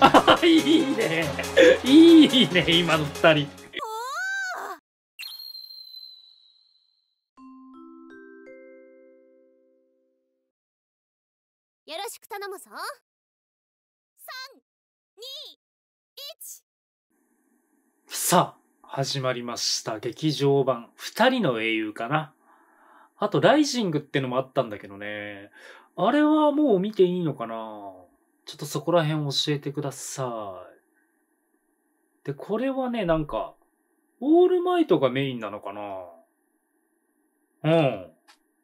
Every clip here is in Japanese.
あ いいねいいね今の二人よろしく頼むぞ三二一。さあ始まりました劇場版二人の英雄かなあとライジングってのもあったんだけどねあれはもう見ていいのかなちょっとそこら辺教えてください。で、これはね、なんか、オールマイトがメインなのかなうん。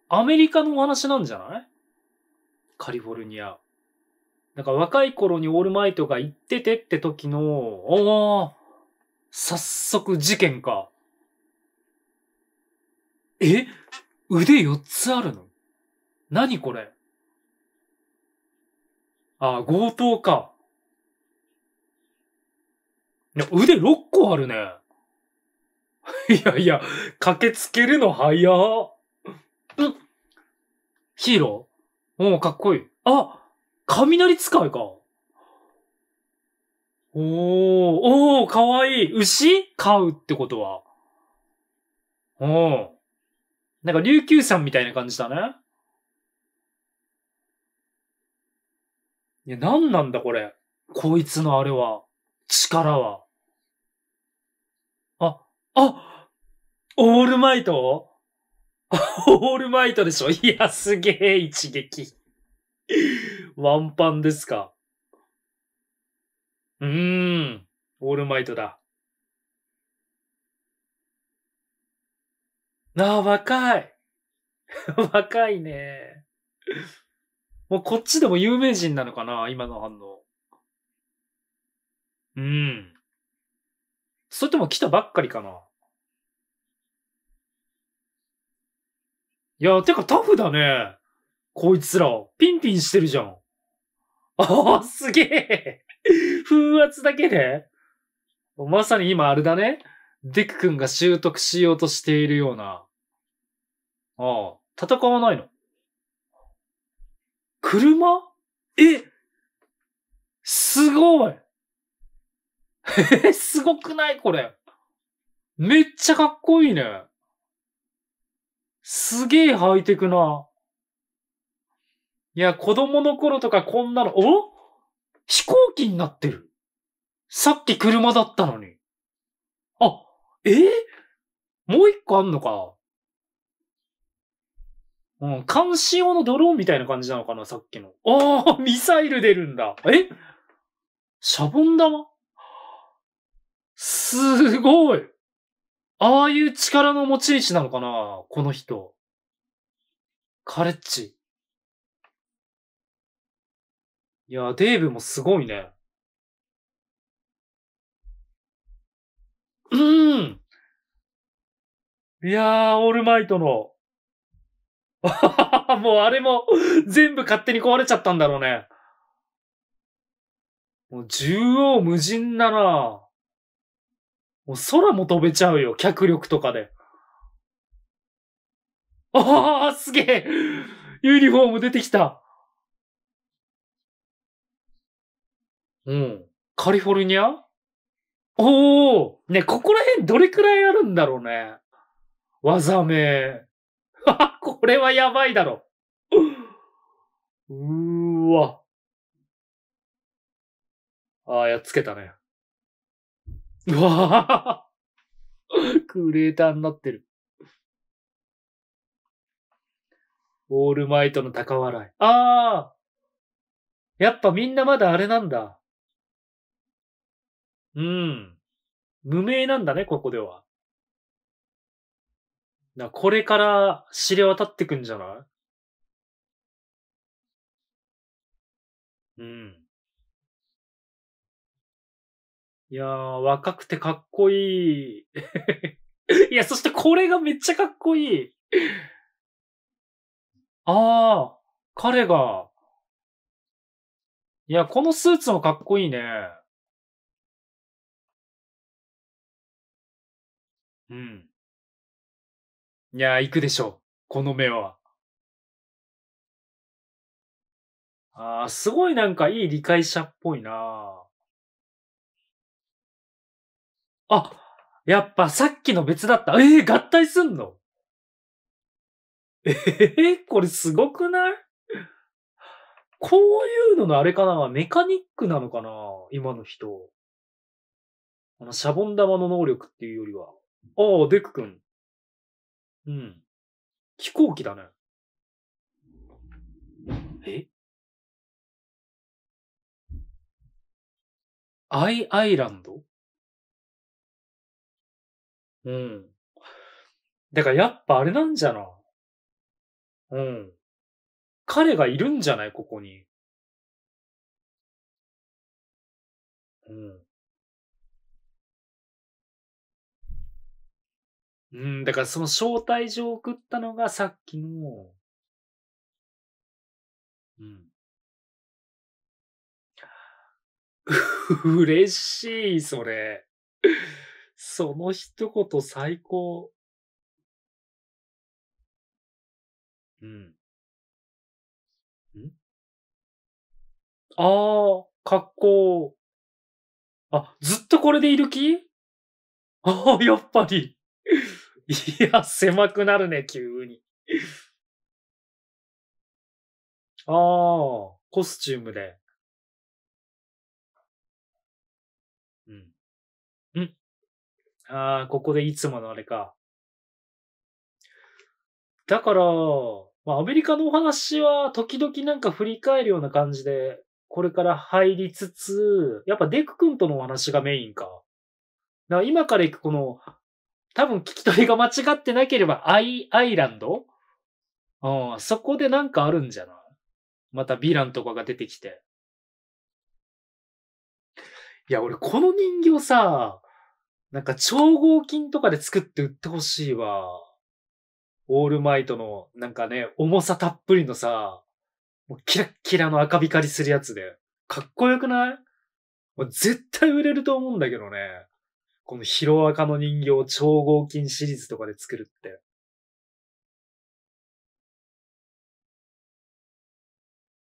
アメリカのお話なんじゃないカリフォルニア。なんか若い頃にオールマイトが行っててって時の、おお早速事件か。え腕4つあるの何これあ、強盗か。腕6個あるね。いやいや、駆けつけるの早っ。うヒーローおう、かっこいい。あ雷使いか。おー、おー、かわいい。牛飼うってことは。おー。なんか琉球さんみたいな感じだね。いや、何なんだこれ。こいつのあれは、力は。あ、あオールマイトオールマイトでしょいや、すげえ、一撃。ワンパンですか。うーん、オールマイトだ。ああ、若い。若いね。もうこっちでも有名人なのかな今の反応。うん。それとも来たばっかりかないや、てかタフだね。こいつら、ピンピンしてるじゃん。ああ、すげえ 風圧だけで、ね、まさに今あれだね。デク君が習得しようとしているような。ああ、戦わないの車えすごいえすごくないこれ。めっちゃかっこいいね。すげえハイテクな。いや、子供の頃とかこんなの、お飛行機になってる。さっき車だったのに。あ、えー、もう一個あんのか。うん、監視用のドローンみたいな感じなのかな、さっきの。ああ、ミサイル出るんだ。えシャボン玉すごい。ああいう力の持ち主なのかなこの人。カレッジ。いや、デーブもすごいね。うーん。いやー、オールマイトの もうあれも全部勝手に壊れちゃったんだろうね。もう縦横無尽だなもう空も飛べちゃうよ、脚力とかで。ああ、すげえユニフォーム出てきたうん。カリフォルニアおおね、ここら辺どれくらいあるんだろうね。技名。これはやばいだろ。うーわ。ああ、やっつけたね。うわークレーターになってる。オールマイトの高笑い。ああやっぱみんなまだあれなんだ。うん。無名なんだね、ここでは。だこれから知れ渡ってくんじゃないうん。いやー、若くてかっこいい。いや、そしてこれがめっちゃかっこいい。ああ、彼が。いや、このスーツもかっこいいね。うん。いやー、行くでしょう。この目は。ああ、すごいなんかいい理解者っぽいなあ、やっぱさっきの別だった。ええー、合体すんのええー、これすごくないこういうののあれかなメカニックなのかな今の人。あの、シャボン玉の能力っていうよりは。ああ、デク君。うん。飛行機だね。えアイアイランドうん。だからやっぱあれなんじゃな。うん。彼がいるんじゃないここに。うん。うん、だからその招待状を送ったのがさっきの、うん。嬉しい、それ。その一言最高。うん。んああ、格好。あ、ずっとこれでいる気 ああ、やっぱり。いや、狭くなるね、急に。ああ、コスチュームで。うん。んああ、ここでいつものあれか。だから、まあ、アメリカのお話は時々なんか振り返るような感じで、これから入りつつ、やっぱデク君とのお話がメインか。だから今から行くこの多分聞き取りが間違ってなければ、アイアイランドうん、そこでなんかあるんじゃないまたヴィランとかが出てきて。いや、俺この人形さ、なんか超合金とかで作って売ってほしいわ。オールマイトの、なんかね、重さたっぷりのさ、もうキラッキラの赤光りするやつで。かっこよくないもう絶対売れると思うんだけどね。このヒロアカの人形を超合金シリーズとかで作るって。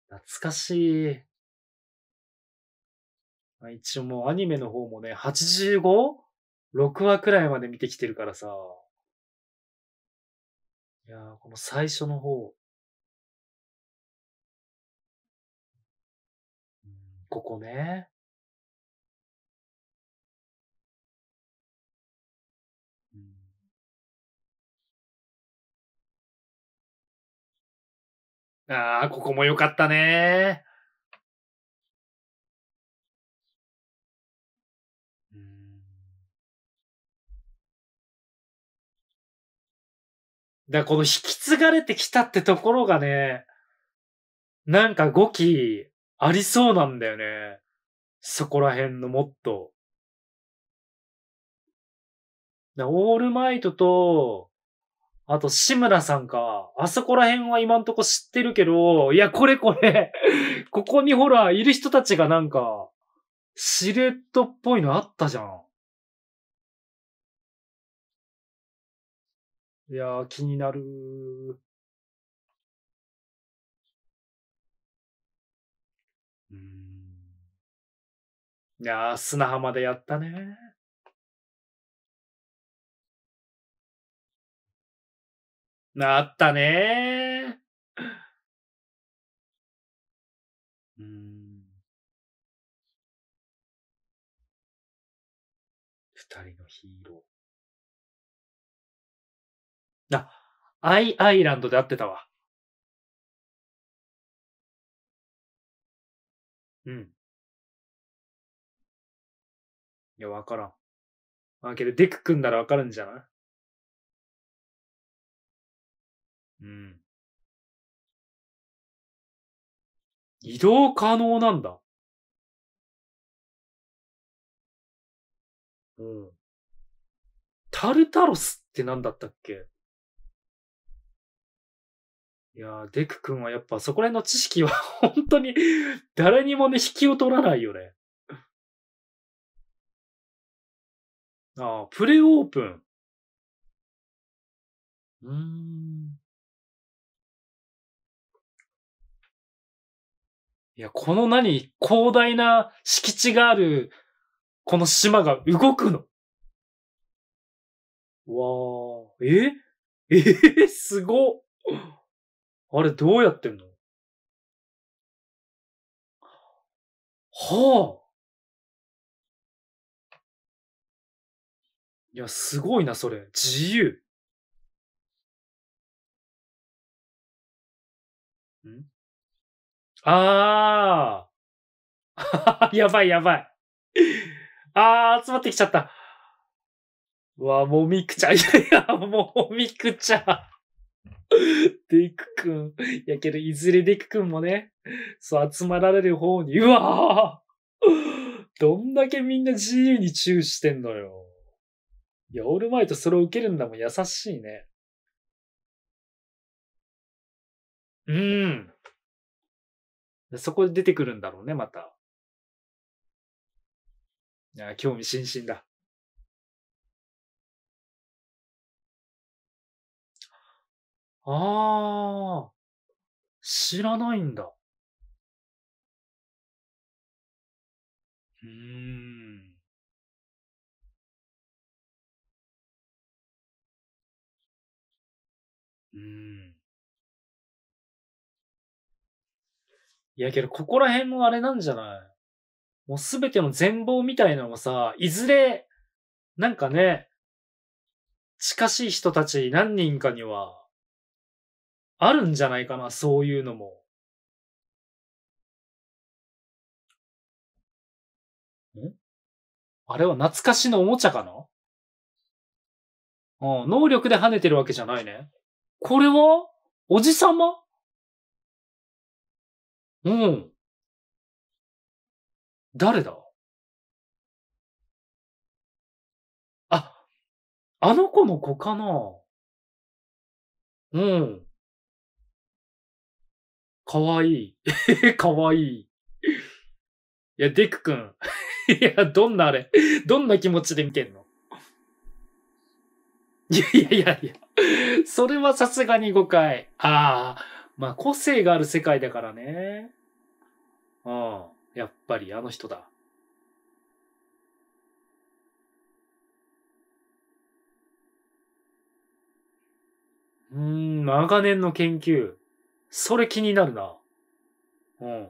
懐かしい。あ、一応もうアニメの方もね、85?6 話くらいまで見てきてるからさ。いやこの最初の方。ここね。ああ、ここも良かったね。だこの引き継がれてきたってところがね、なんか語期ありそうなんだよね。そこら辺のもっと。オールマイトと、あと、志村さんか。あそこら辺は今んとこ知ってるけど、いや、これこれ ここにほら、いる人たちがなんか、シルエットっぽいのあったじゃん。いやー、気になるうん。いやー、砂浜でやったねなったねうん。二人のヒーロー。あ、アイアイランドで会ってたわ。うん。いや、わからん。まあ、けど、デクくんだらわかるんじゃないうん。移動可能なんだ。うん。タルタロスって何だったっけいやー、デク君はやっぱそこら辺の知識は 本当に誰にもね、引きを取らないよね。ああ、プレオープン。うーん。いや、この何、広大な敷地がある、この島が動くの。わー、ええー、すごあれどうやってんのはあ。いや、すごいな、それ。自由。んああ。やばいやばい。ああ、集まってきちゃった。うわ、もみくちゃいやいや、もみくちゃデクくん。いやけど、いずれデクくんもね、そう、集まられる方に、うわどんだけみんな自由にチューしてんのよ。いや、オールマイトそれを受けるんだもん、優しいね。うん。そこで出てくるんだろうね、また。いや、興味津々だ。ああ、知らないんだ。うーん。うん。いやけど、ここら辺もあれなんじゃないもうすべての全貌みたいなのもさ、いずれ、なんかね、近しい人たち何人かには、あるんじゃないかな、そういうのも。んあれは懐かしのおもちゃかなうあ、能力で跳ねてるわけじゃないね。これはおじさまうん。誰だあ、あの子の子かなうん。かわいい。かわいい。いや、デクくん。いや、どんなあれ。どんな気持ちで見てんの いやいやいやいや。それはさすがに誤解。ああ。まあ、個性がある世界だからね。ああ、やっぱりあの人だ。うーん、長年の研究。それ気になるな。うん。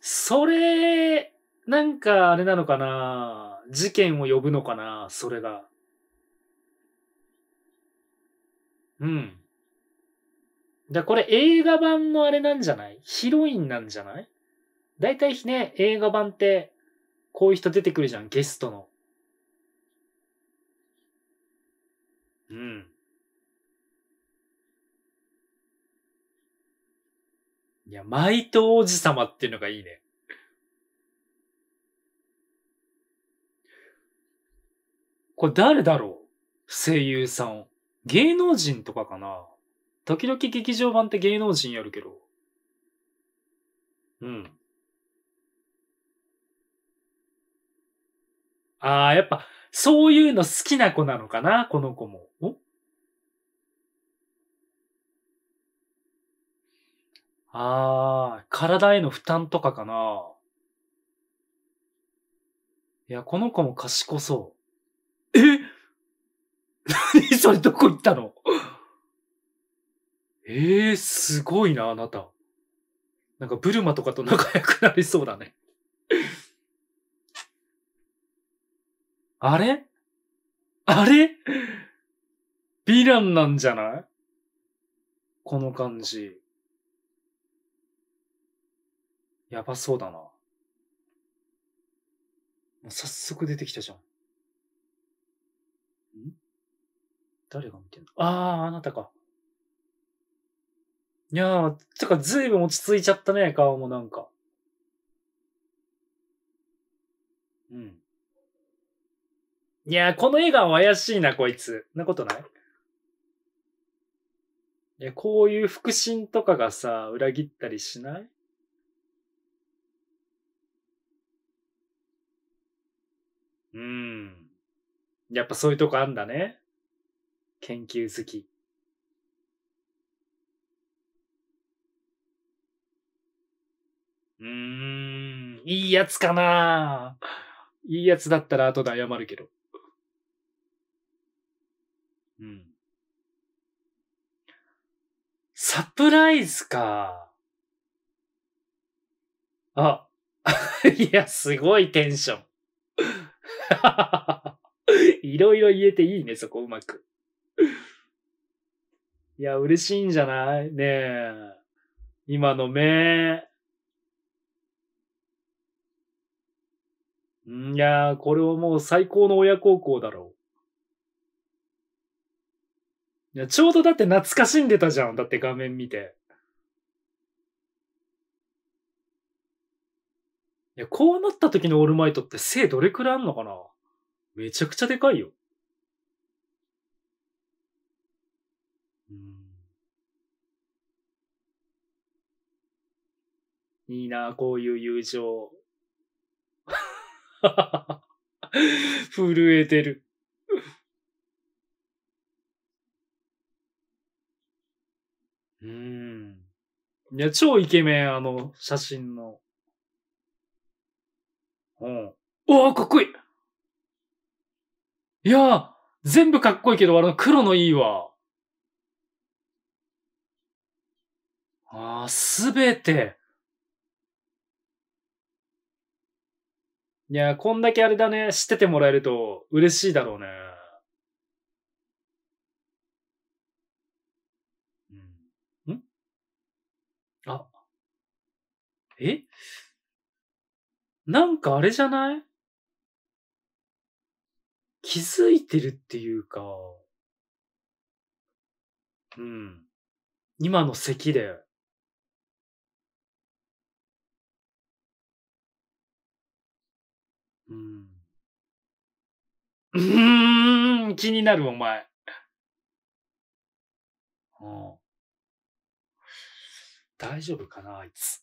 それ、なんかあれなのかな事件を呼ぶのかなそれが。うん。だこれ映画版のあれなんじゃないヒロインなんじゃないだいたいね、映画版ってこういう人出てくるじゃん、ゲストの。うん。いや、マイト王子様っていうのがいいね。これ誰だろう声優さん。芸能人とかかな時々劇場版って芸能人やるけど。うん。ああ、やっぱ、そういうの好きな子なのかな、この子も。おああ、体への負担とかかな。いや、この子も賢そう。え 何それどこ行ったのええー、すごいな、あなた。なんかブルマとかと仲良くなりそうだねあれあれヴィランなんじゃないこの感じ。やばそうだな。もう早速出てきたじゃん。ん誰が見てんのああ、あなたか。いやー、てかずいぶん落ち着いちゃったね、顔もなんか。うん。いやー、この笑顔怪しいな、こいつ。なことないいや、こういう腹心とかがさ、裏切ったりしないうん。やっぱそういうとこあんだね。研究好き。うーん、いいやつかないいやつだったら後で謝るけど。うん。サプライズか。あ、いや、すごいテンション。いろいろ言えていいね、そこうまく。いや、嬉しいんじゃないねえ。今の目。いやー、これはもう最高の親孝行だろう。いや、ちょうどだって懐かしんでたじゃん。だって画面見て。いや、こうなった時のオールマイトって背どれくらいあんのかなめちゃくちゃでかいよ。うん。いいな、こういう友情。震えてる。うん。いや、超イケメン、あの、写真の。うん。おお、かっこいいいや全部かっこいいけど、あの、黒のいいわ。ああ、すべて。いや、こんだけあれだね、知っててもらえると嬉しいだろうね。うん。んあ。えなんかあれじゃない気づいてるっていうか、うん。今の咳で、うん。うん、気になる、お前。うん。大丈夫かな、あいつ。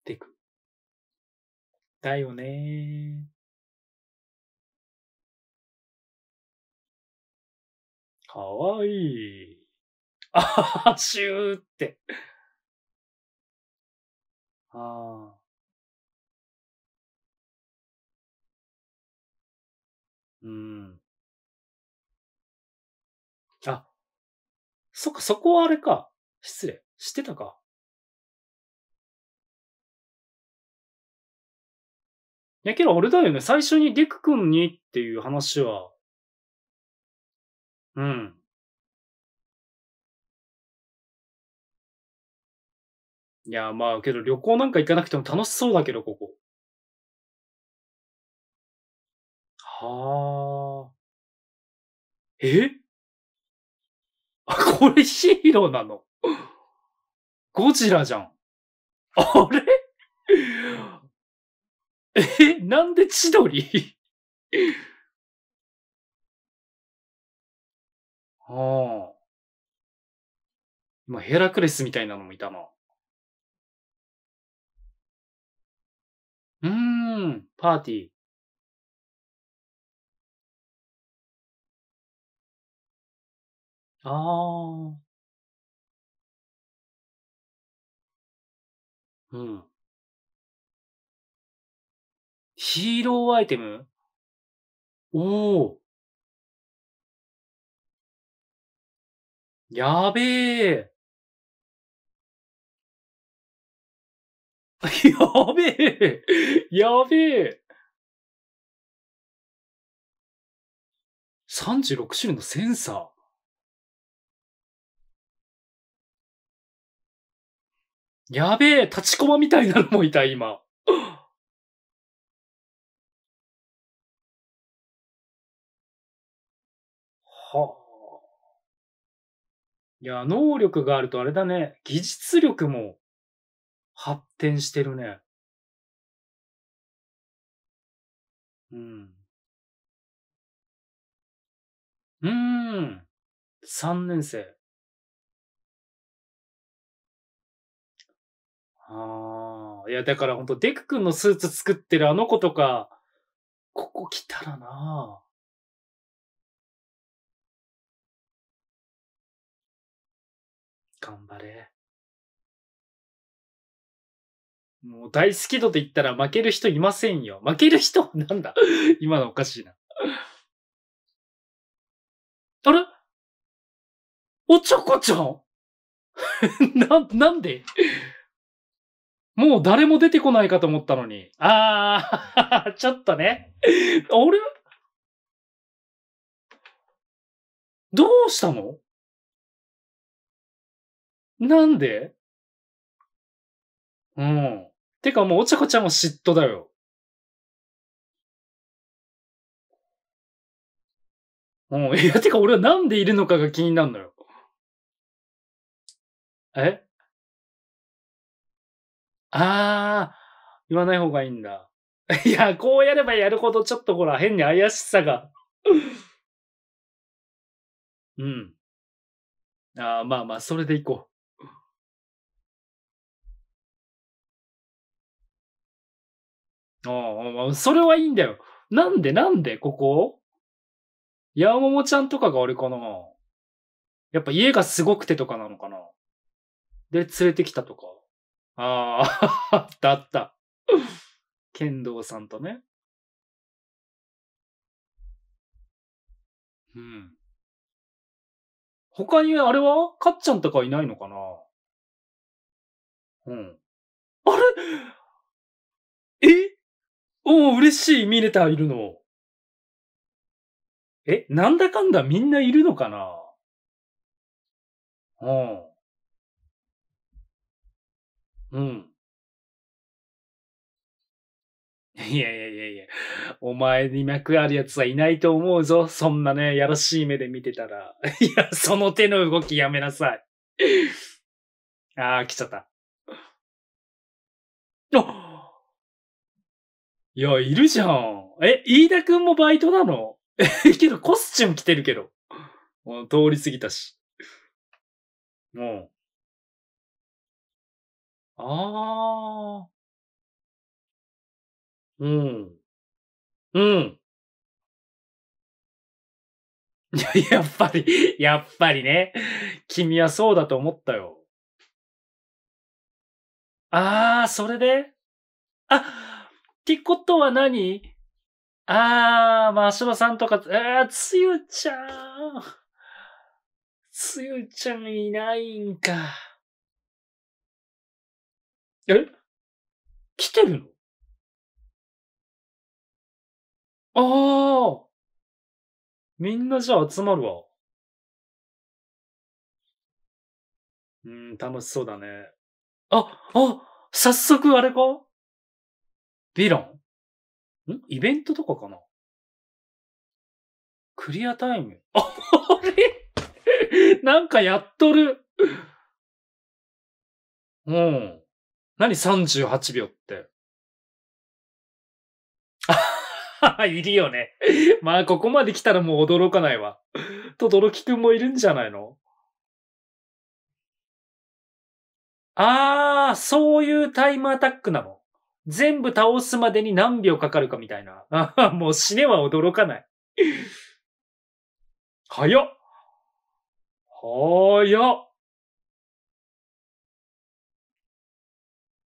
ってく。だよねかわいい。あはは、シューって。ああ。うーん。あ。そっか、そこはあれか。失礼。知ってたか。いやけど、俺だよね。最初にデク君にっていう話は、うん。いや、まあ、けど旅行なんか行かなくても楽しそうだけど、ここ。はあ。えあ、これヒーローなのゴジラじゃん。あれ え、なんで千鳥あ あ。今、ヘラクレスみたいなのもいたな。うーん、パーティー。ああ。うん。ヒーローアイテム？おお。やべえ。やべえやべえ !36 種類のセンサー。やべえ立ちコマみたいなのもいた、今。はあ。いや、能力があるとあれだね。技術力も発展してるね。うん。うーん。3年生。ああ。いや、だからほんと、デク君のスーツ作ってるあの子とか、ここ来たらな頑張れ。もう大好き度で言ったら負ける人いませんよ。負ける人なんだ 今のおかしいなあれおちょこちょ な、なんでもう誰も出てこないかと思ったのに。あー、ちょっとね。あれどうしたのなんでうん。てかもうおちゃこちゃんも嫉妬だよ。うん。いや、てか俺はなんでいるのかが気になるのよ。えあー、言わない方がいいんだ。いや、こうやればやるほどちょっとほら、変に怪しさがうん。あー、まあまあ、それでいこう。ああ、それはいいんだよ。なんでなんでここももちゃんとかがあれかなやっぱ家がすごくてとかなのかなで、連れてきたとか。ああ、だったあった。剣道さんとね。うん。他にあれはかっちゃんとかいないのかなうん。あれえおお、嬉しい、ミネタいるの。え、なんだかんだみんないるのかなうん。うん。いやいやいやいや、お前に脈あるやつはいないと思うぞ。そんなね、やらしい目で見てたら。いや、その手の動きやめなさい。ああ、来ちゃった。あいや、いるじゃん。え、飯田くんもバイトなのえ、けどコスチューム着てるけど。もう通り過ぎたし。もう。ああ。うん。うん。いや、やっぱり、やっぱりね。君はそうだと思ったよ。ああ、それであ、ってことは何あー、まあ、しさんとか、あー、つゆちゃん。つゆちゃんいないんか。え来てるのああみんなじゃあ集まるわ。うん、楽しそうだね。あ、あ、早速あれかヴィランんイベントとかかなクリアタイム。あれ なんかやっとる。うん。何38秒って。あいるよね。まあ、ここまで来たらもう驚かないわ。と、どろきくんもいるんじゃないのああ、そういうタイムアタックなの全部倒すまでに何秒かかるかみたいな。もう死ねは驚かない。早っ早っ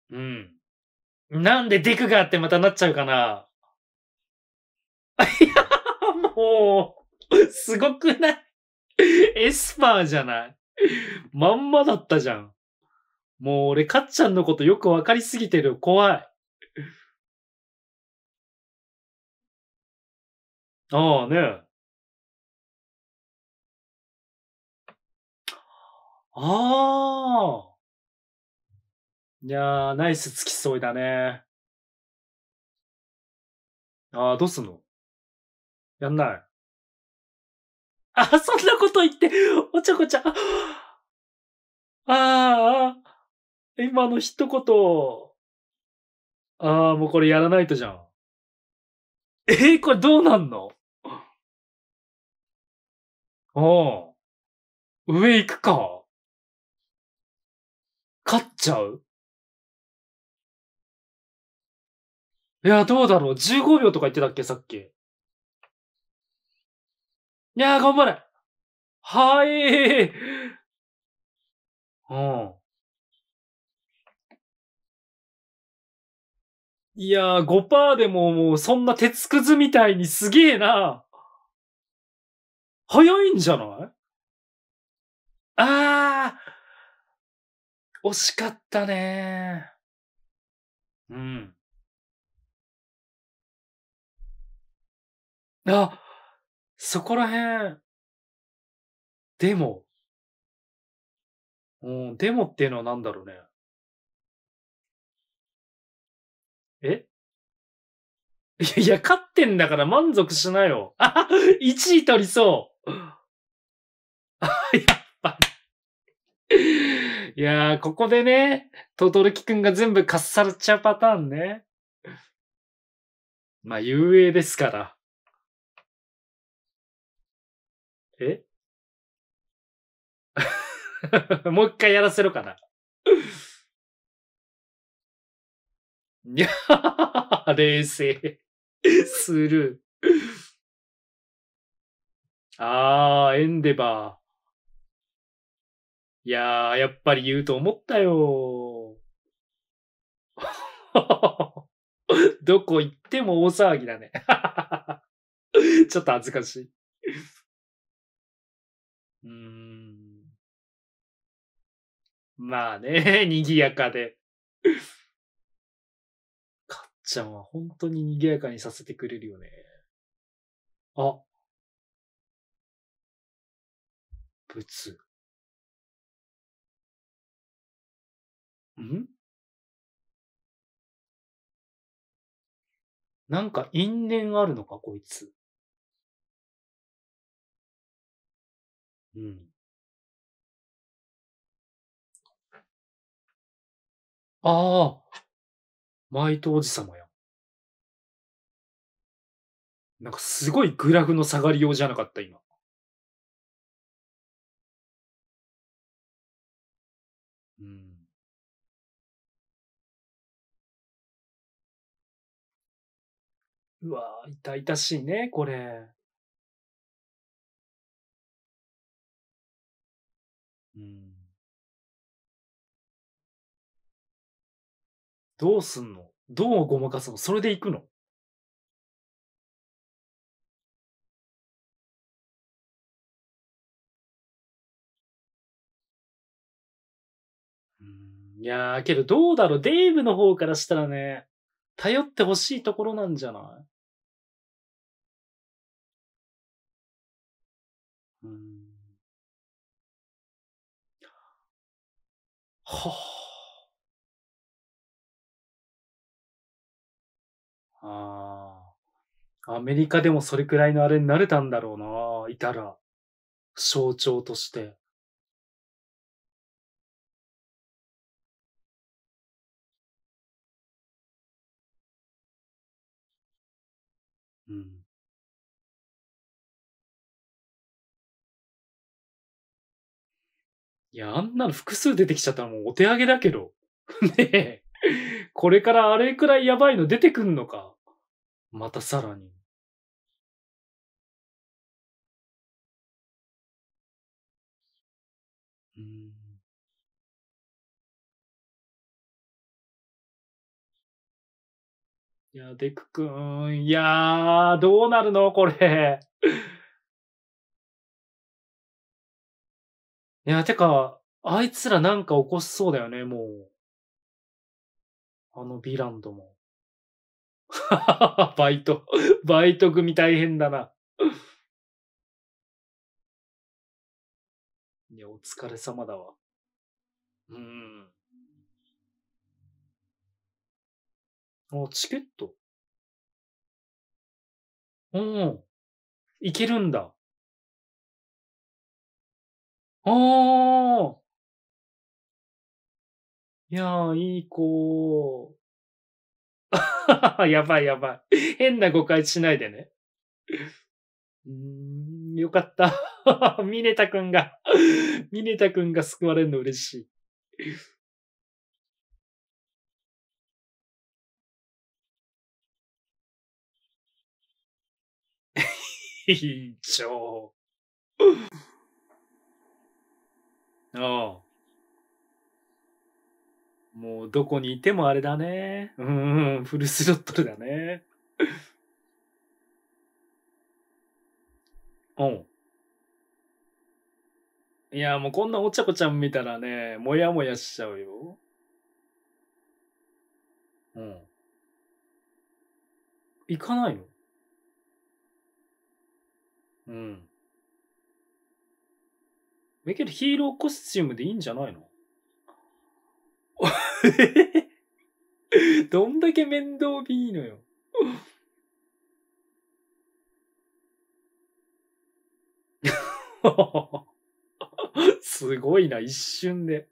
うん。なんでデクーってまたなっちゃうかな いや、もう、すごくないエスパーじゃないまんまだったじゃん。もう俺、かっちゃんのことよくわかりすぎてる。怖い。ああ、ね。ああ。いやあ、ナイス付き添いだね。ああ、どうすんのやんない。あ、そんなこと言って、おちゃこちゃ。ああ、今の一言。ああ、もうこれやらないとじゃん。えー、これどうなんのおう。上行くか。勝っちゃういや、どうだろう ?15 秒とか言ってたっけさっき。いやー、頑張れはーいうん。いやー、5%でももうそんな鉄くずみたいにすげえな早いんじゃないあー惜しかったねうん。あ、そこらへん、でも。うん、でもっていうのは何だろうね。え いや、いや、勝ってんだから満足しなよ。あ !1 位取りそう やっぱり。いやー、ここでね、とトるきくんが全部かっさっちゃうパターンね。まあ、遊泳ですから。え もう一回やらせろかな。いや冷静。する。ああ、エンデバー。いやー、やっぱり言うと思ったよ どこ行っても大騒ぎだね ちょっと恥ずかしいうん。まあね、賑やかで。かっちゃんは本当に賑やかにさせてくれるよね。あ、物。んなんか因縁あるのか、こいつ。うん。ああ、マイトおじ様や。なんかすごいグラフの下がりようじゃなかった、今。うん。うわ、痛々しいね、これ。うん。どうすんのどうごまかすのそれで行くのいやー、けどどうだろう。デーブの方からしたらね、頼ってほしいところなんじゃないうん。はあ。ああ。アメリカでもそれくらいのあれになれたんだろうな。いたら。象徴として。うん。いや、あんなの複数出てきちゃったらもうお手上げだけど。ねえ。これからあれくらいやばいの出てくんのか。またさらに。いや、デクくん、いやー、どうなるのこれ。いや、てか、あいつらなんか起こしそうだよね、もう。あのヴィランドも。バイト、バイト組大変だな。いや、お疲れ様だわ。うん。おチケット。おお、いけるんだ。おおいやー、いい子 やばいやばい。変な誤解しないでね。うーん、よかった。ミネタくんが ミネタくんが救われるの嬉しい。以上。ああ。もうどこにいてもあれだね。うん、うん、フルスロットルだね。うん。いや、もうこんなおちゃこちゃん見たらね、もやもやしちゃうよ。うん。行かないのうん。メケルヒーローコスチュームでいいんじゃないの どんだけ面倒見いいのよ すごいな、一瞬で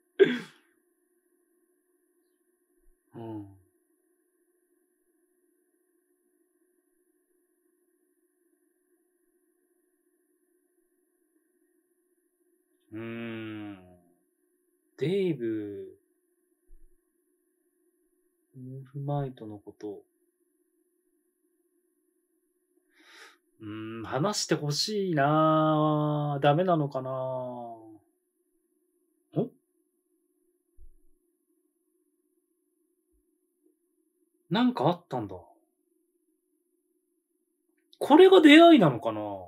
うん。うーん。デイブ、オールマイトのこと。うーん、話してほしいなダメなのかなおなんかあったんだ。これが出会いなのかなオ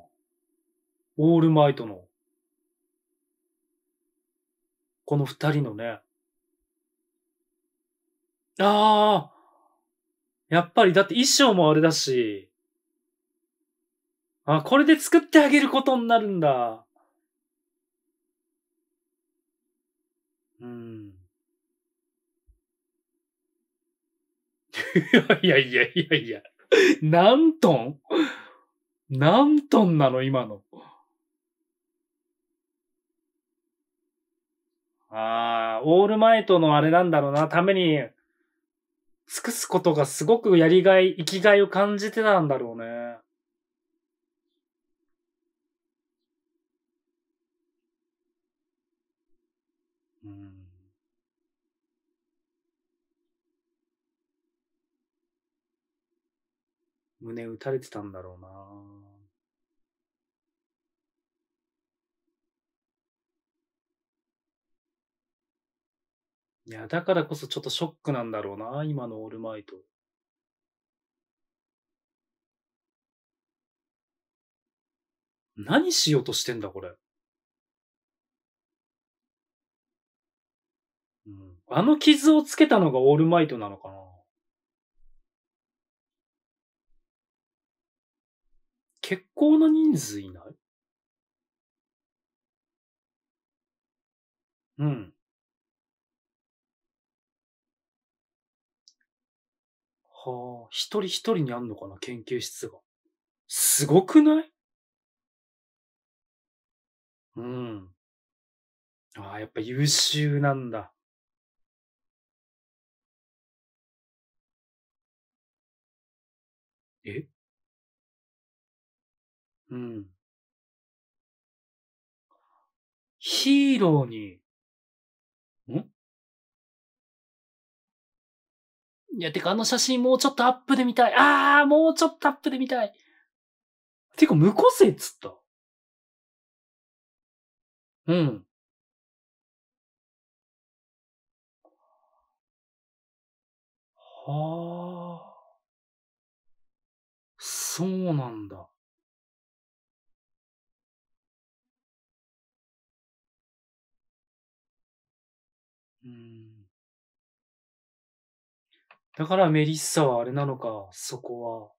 ールマイトの。この二人のね。ああやっぱり、だって衣装もあれだし。あ、これで作ってあげることになるんだ。うん。いやいやいやいや。何トン何トンなの今の。ああ、オールマイトのあれなんだろうな、ために、尽くすことがすごくやりがい、生きがいを感じてたんだろうね。うん。胸打たれてたんだろうな。いや、だからこそちょっとショックなんだろうな、今のオールマイト。何しようとしてんだ、これ。うん、あの傷をつけたのがオールマイトなのかな結構な人数いないうん。はあ、一人一人にあんのかな、研究室が。すごくないうん。ああ、やっぱ優秀なんだ。えうん。ヒーローに、んいや、てかあの写真もうちょっとアップで見たい。あー、もうちょっとアップで見たい。てか、無個性っつったうん。はあ。そうなんだ。うん。だからメリッサはあれなのか、そこは。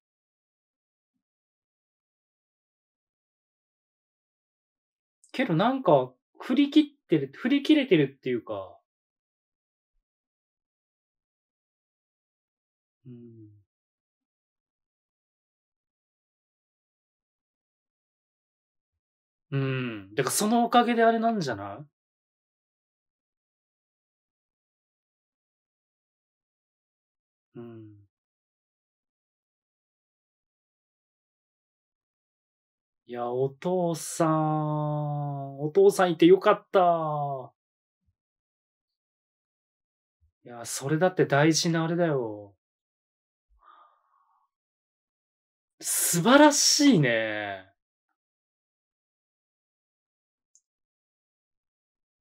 けどなんか、振り切ってる、振り切れてるっていうか、うん。うん。だからそのおかげであれなんじゃないうん。いや、お父さん、お父さんいてよかった。いや、それだって大事なあれだよ。素晴らしいね。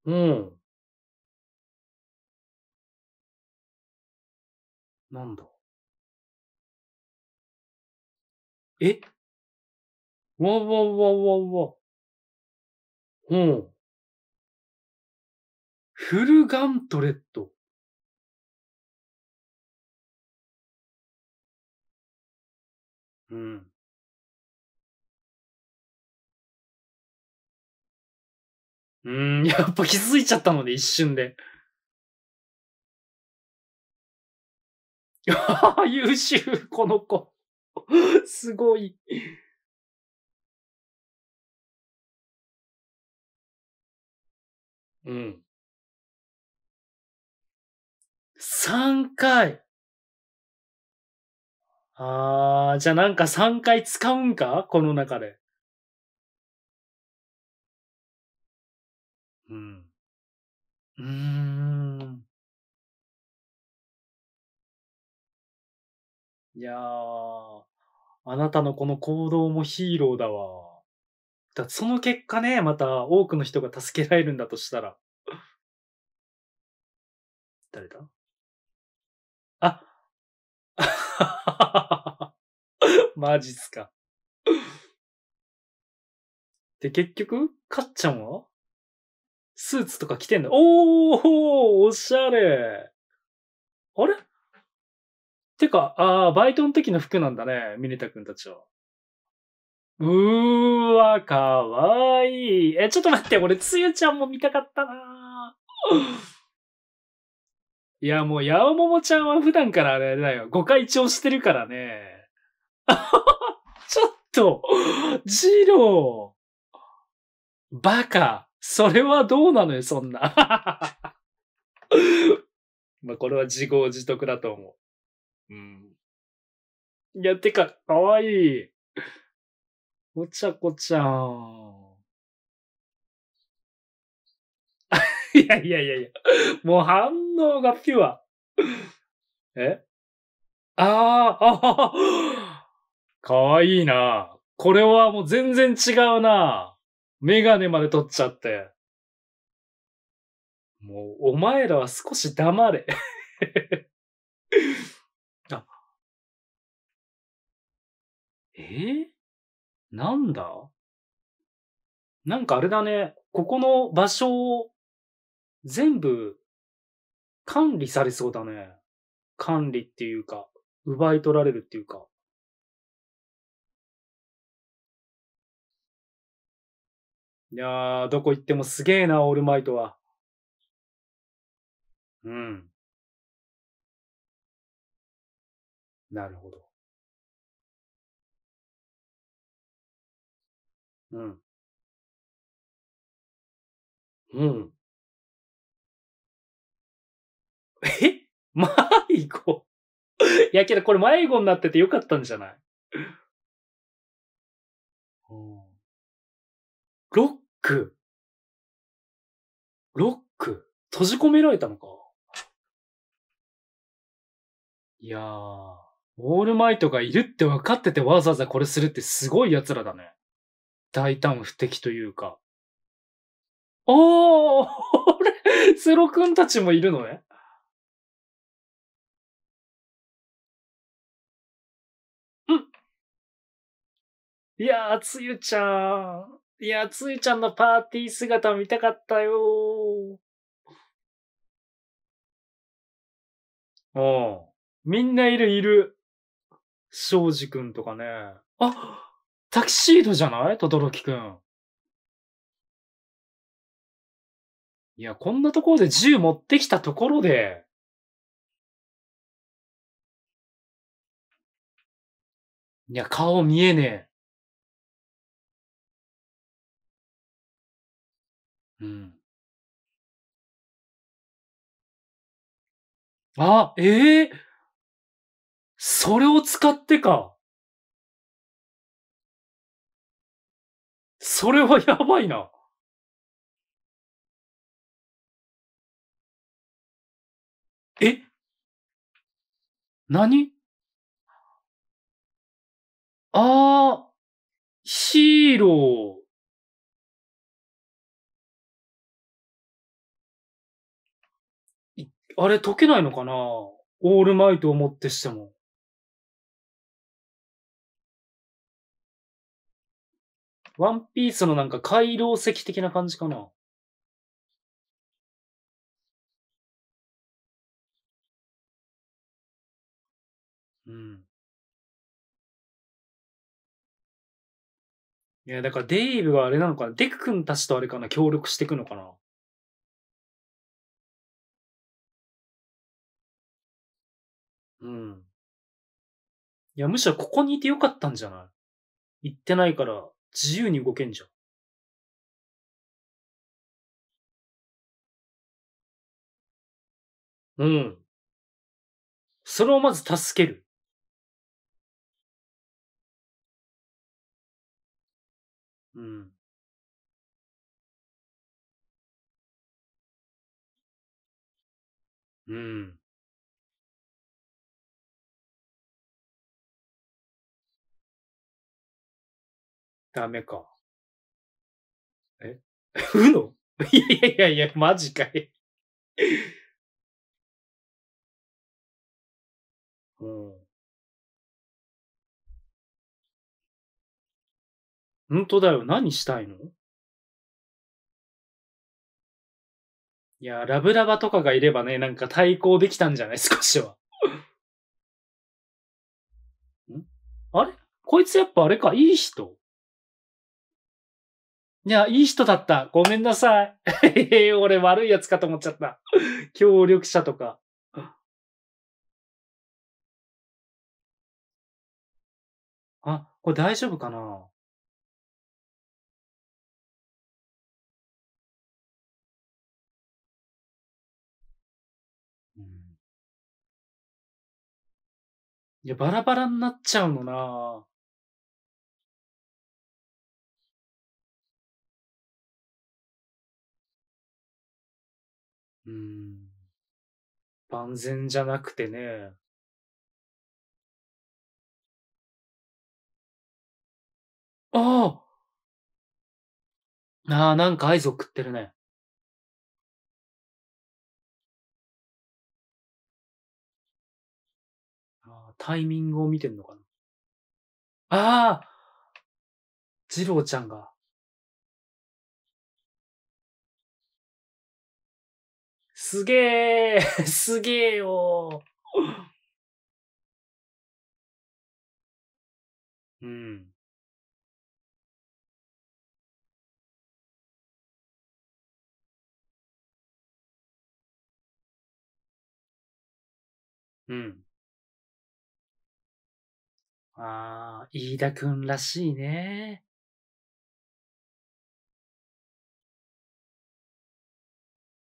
うん。なんだえわわわわわ。ほう。フルガントレット。うん。うん、やっぱ気づいちゃったので、一瞬で。優秀、この子。すごい。うん。3回。あー、じゃあなんか3回使うんかこの中で。うん。うーん。いやー、あなたのこの行動もヒーローだわ。だその結果ね、また多くの人が助けられるんだとしたら。誰だあ マジっすか。で、結局、かっちゃんはスーツとか着てんだ。おーおしゃれあれてか、ああ、バイトの時の服なんだね、ミネタ君たちは。うーわ、かわいい。え、ちょっと待って、俺、つゆちゃんも見たかったないや、もう、やおももちゃんは普段からあれだよ、ご会長してるからね。ちょっと、ジロー。バカ。それはどうなのよ、そんな。まあ、これは自業自得だと思う。うん。いや、てか、かわいい。ごちゃごちゃ。いやいやいやいや。もう反応がピュア。えああ、ああ、かわいいな。これはもう全然違うな。メガネまで取っちゃって。もう、お前らは少し黙れ。えなんだなんかあれだね、ここの場所を全部管理されそうだね。管理っていうか、奪い取られるっていうか。いやー、どこ行ってもすげえな、オールマイトは。うん。なるほど。うん。うん。え 迷子 いやけどこれ迷子になっててよかったんじゃないうん。ロック。ロック。閉じ込められたのか。いやー、オールマイトがいるって分かっててわざわざこれするってすごい奴らだね。大胆不敵というか。おー俺、セロ君たちもいるのね。うんいやー、つゆちゃん。いやー、つゆちゃんのパーティー姿見たかったよー。うん。みんないる、いる。庄司くんとかね。あタキシードじゃないとどろきくん。いや、こんなところで銃持ってきたところで、いや、顔見えねえ。うん。あ、ええー、それを使ってか。それはやばいな。え何ああ、ヒーロー。あれ解けないのかなオールマイトを持ってしても。ワンピースのなんか回廊石的な感じかな。うん。いや、だからデイブはあれなのかな。デク君たちとあれかな。協力していくのかな。うん。いや、むしろここにいてよかったんじゃない行ってないから、自由に動けんじゃん。うん。それをまず助ける。うん。うん。ダメか。え うの いやいやいや、マジかいうん。本当だよ。何したいのいや、ラブラバとかがいればね、なんか対抗できたんじゃない 少しは。んあれこいつやっぱあれか、いい人いや、いい人だった。ごめんなさい。俺悪いやつかと思っちゃった。協力者とか。あ、これ大丈夫かなうんいや、バラバラになっちゃうのなうん。万全じゃなくてね。ああああ、なんか合図送ってるね。ああ、タイミングを見てんのかな。ああ次郎ちゃんがすげえ すげえようん。うん。ああ、飯田くんらしいね。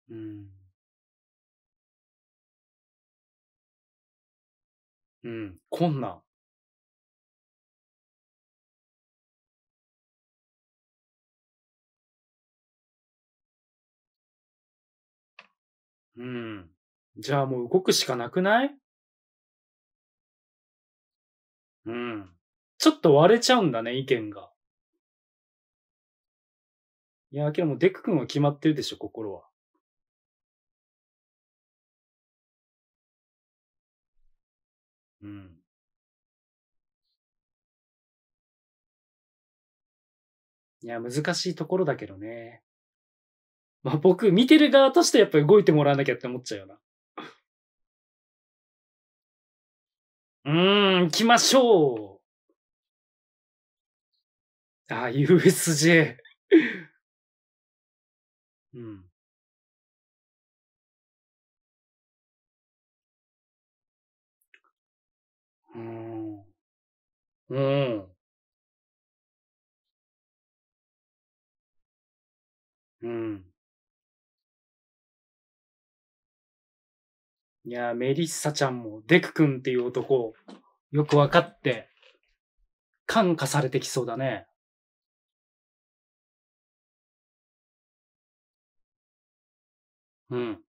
うん。うん、こんなん。うん。じゃあもう動くしかなくないうん。ちょっと割れちゃうんだね、意見が。いや、けどもうデク君は決まってるでしょ、心は。うん。いや、難しいところだけどね。まあ僕、見てる側としてやっぱり動いてもらわなきゃって思っちゃうよな。うーん、行きましょう。あ、USJ。うん。うん。うん。うん。いやメリッサちゃんも、デク君っていう男をよくわかって、感化されてきそうだね。うん。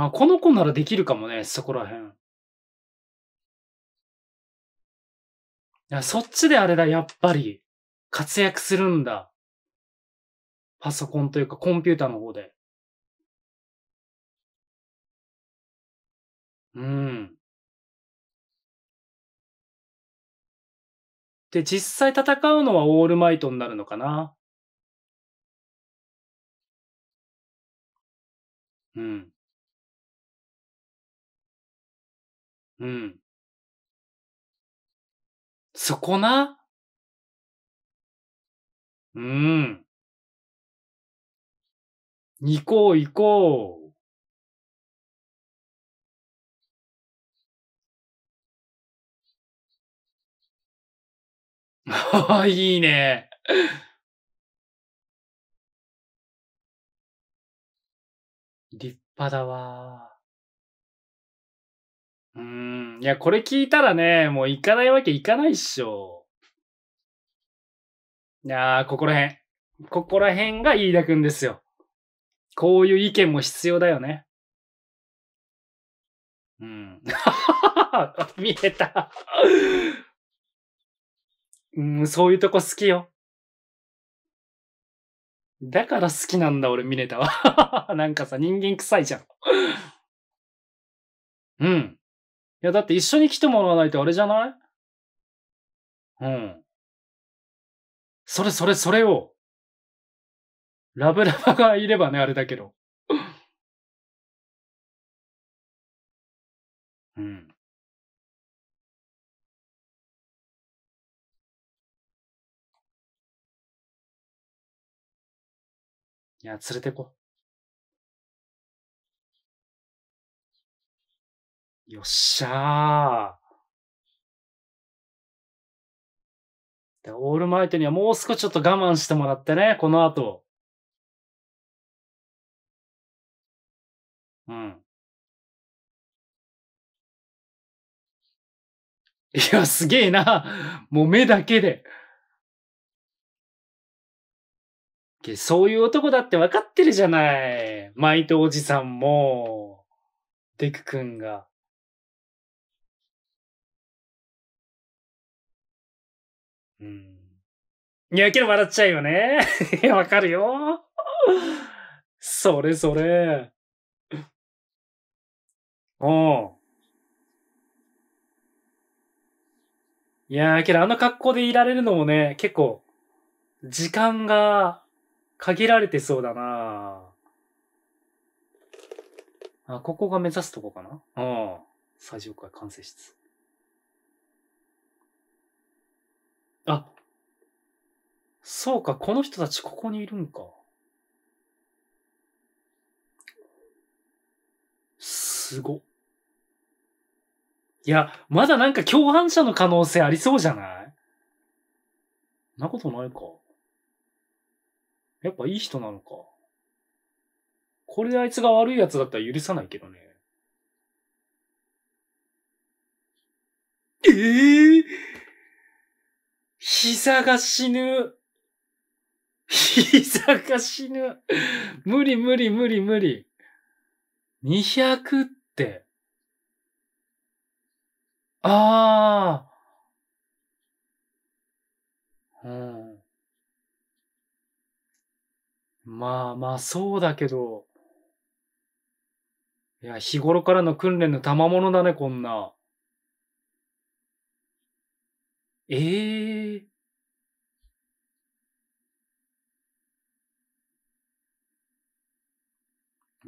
あ、この子ならできるかもね、そこら辺。いや、そっちであれだ、やっぱり。活躍するんだ。パソコンというかコンピューターの方で。うん。で、実際戦うのはオールマイトになるのかなうん。うん。そこな。うん。行こう行こう。ああ、いいね。立派だわ。うん。いや、これ聞いたらね、もう行かないわけいかないっしょ。いやー、ここら辺。ここら辺が飯田くんですよ。こういう意見も必要だよね。うん。見えたうん、そういうとこ好きよ。だから好きなんだ、俺、ミネタは。なんかさ、人間臭いじゃん。うん。いや、だって一緒に来てもらわないとあれじゃないうん。それそれそれを。ラブラバがいればね、あれだけど。うん。いや、連れてこ。よっしゃー。オールマイトにはもう少しちょっと我慢してもらってね、この後。うん。いや、すげえな。もう目だけで。そういう男だって分かってるじゃない。マイトおじさんも、デク君が。うん。いや、けど笑っちゃうよね。わかるよ。それそれ。おう。いやー、けどあの格好でいられるのもね、結構、時間が限られてそうだなあ、ここが目指すとこかなうん。最上階完成室。あ、そうか、この人たちここにいるんか。すご。いや、まだなんか共犯者の可能性ありそうじゃないなことないか。やっぱいい人なのか。これであいつが悪い奴だったら許さないけどね。ええー膝が死ぬ。膝が死ぬ。無理無理無理無理。200って。ああ。うん。まあまあそうだけど。いや、日頃からの訓練の賜物だね、こんな。ええー、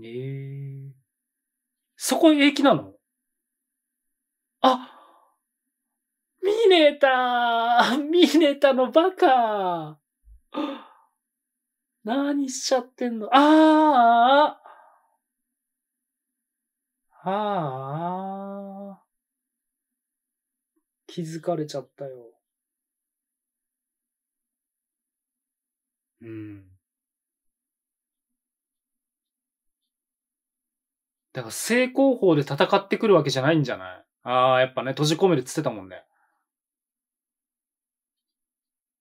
ええそこ平気なのあミネタ ミネタのバカ 何しちゃってんのああああ。気づかれちゃったよ。うん。だから正攻法で戦ってくるわけじゃないんじゃないああ、やっぱね、閉じ込めるっつってたもんね。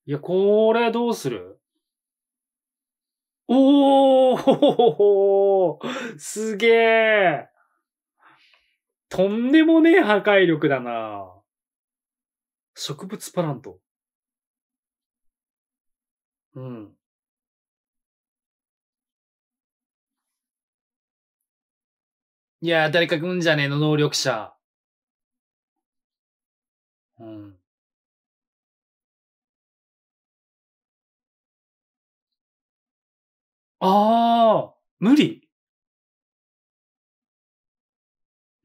いや、これどうするおーすげえとんでもねえ破壊力だな植物パラント。うん。いやー、誰か来んじゃねえの、能力者。うん。ああ、無理。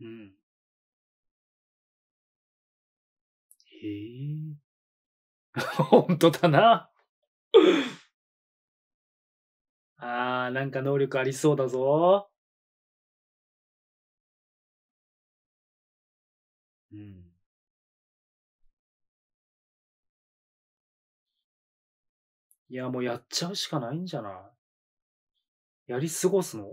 うん。へえ。本当だな。ああ、なんか能力ありそうだぞ。いや、もうやっちゃうしかないんじゃないやり過ごすの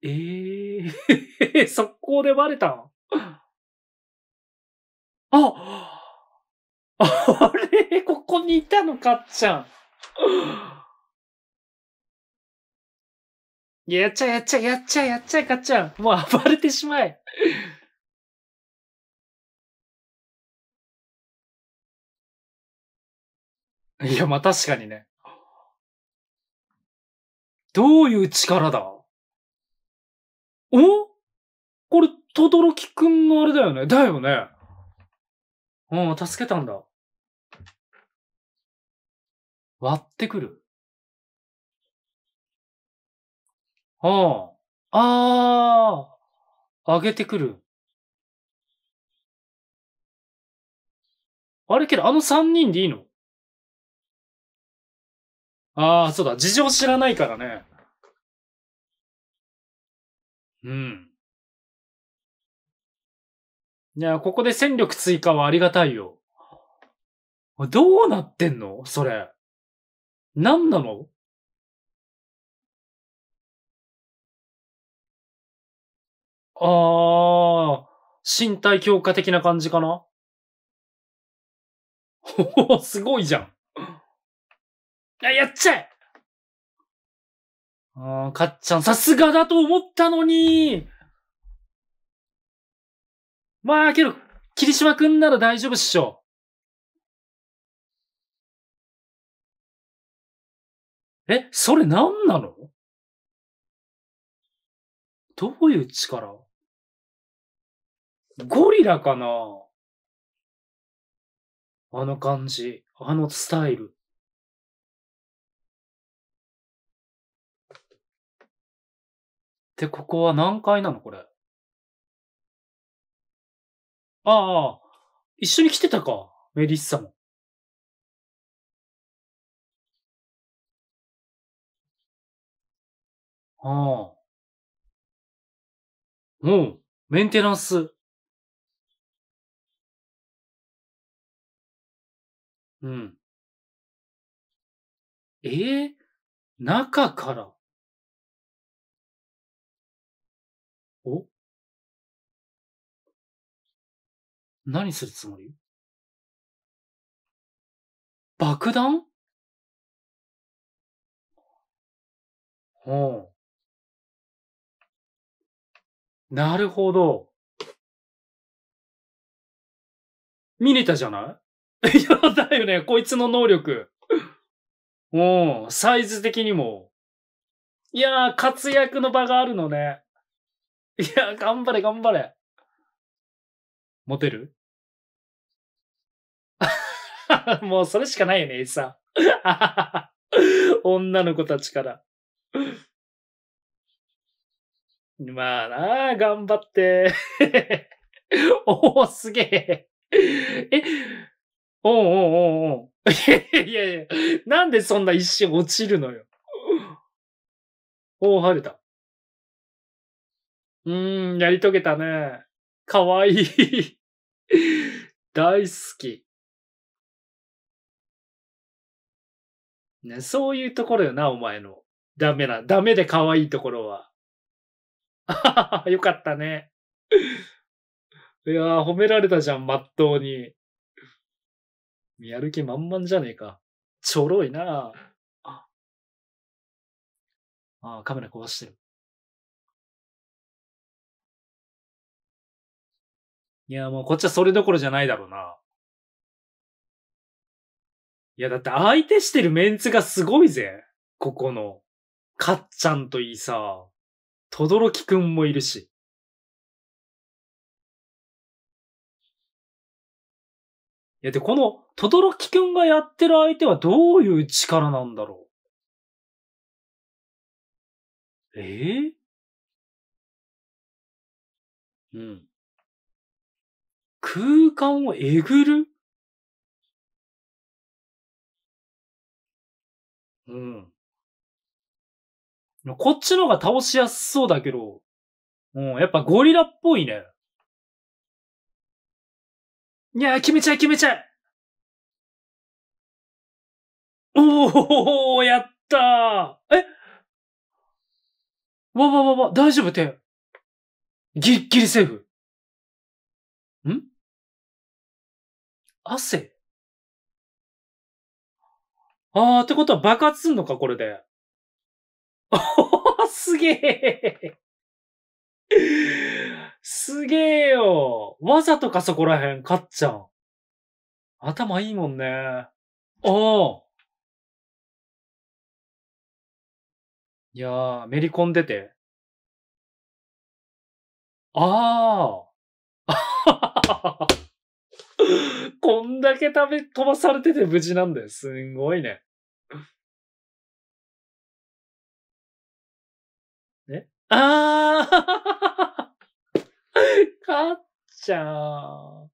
ええー 速攻でバレた あ あれここにいたのかっちゃん。や、やっちゃえ、やっちゃえ、やっちゃえ、やっちゃえ、かっちゃん。もう暴れてしまえ。いや、まあ確かにね。どういう力だおこれ、とどろきくんのあれだよね。だよね。うん、助けたんだ。割ってくる。うん。ああ、上げてくる。あれけど、あの三人でいいのああ、そうだ。事情知らないからね。うん。いや、ここで戦力追加はありがたいよ。どうなってんのそれ。何なのああ、身体強化的な感じかな おお、すごいじゃん。や、やっちゃえああ、かっちゃん、さすがだと思ったのにまあ、けど、霧島くんなら大丈夫っしょ。え、それ何なのどういう力ゴリラかなあの感じ、あのスタイル。で、ここは何階なのこれ。ああ、一緒に来てたか。メリッサも。ああ。もう、メンテナンス。うん。ええー、中から。何するつもり爆弾ほう。なるほど。見れたじゃないい や、だよね。こいつの能力。うん。サイズ的にも。いやー、活躍の場があるのね。いやー、頑張れ、頑張れ。モテる もうそれしかないよね、エイさん。女の子たちから。まあなあ、頑張って。おお、すげえ。え、おうおうおうおう。いやいや、なんでそんな一瞬落ちるのよ。おお、晴れた。うーん、やり遂げたね。かわいい大好き。ね、そういうところよな、お前の。ダメな、ダメで可愛いところは。あ よかったね。いやー、褒められたじゃん、まっとうに。やる気満々じゃねえか。ちょろいなあ、あカメラ壊してる。いや、もうこっちはそれどころじゃないだろうな。いや、だって相手してるメンツがすごいぜ。ここの。かっちゃんといいさ、とどろきくんもいるし。いや、で、この、とどろきくんがやってる相手はどういう力なんだろうええー、うん。空間をえぐるうん。こっちの方が倒しやすそうだけど、うん、やっぱゴリラっぽいね。いや決めちゃえ、決めちゃえおー、やったーえわわわわ、大丈夫って。ぎっきりセーフ。ん汗あー、ってことは爆発すんのか、これで。おー、すげえすげえよわざとかそこらへん、かっちゃん。頭いいもんね。おー。いやー、めり込んでて。あー。こんだけ食べ、飛ばされてて無事なんだよ。すんごいね。ね あーかっちゃん。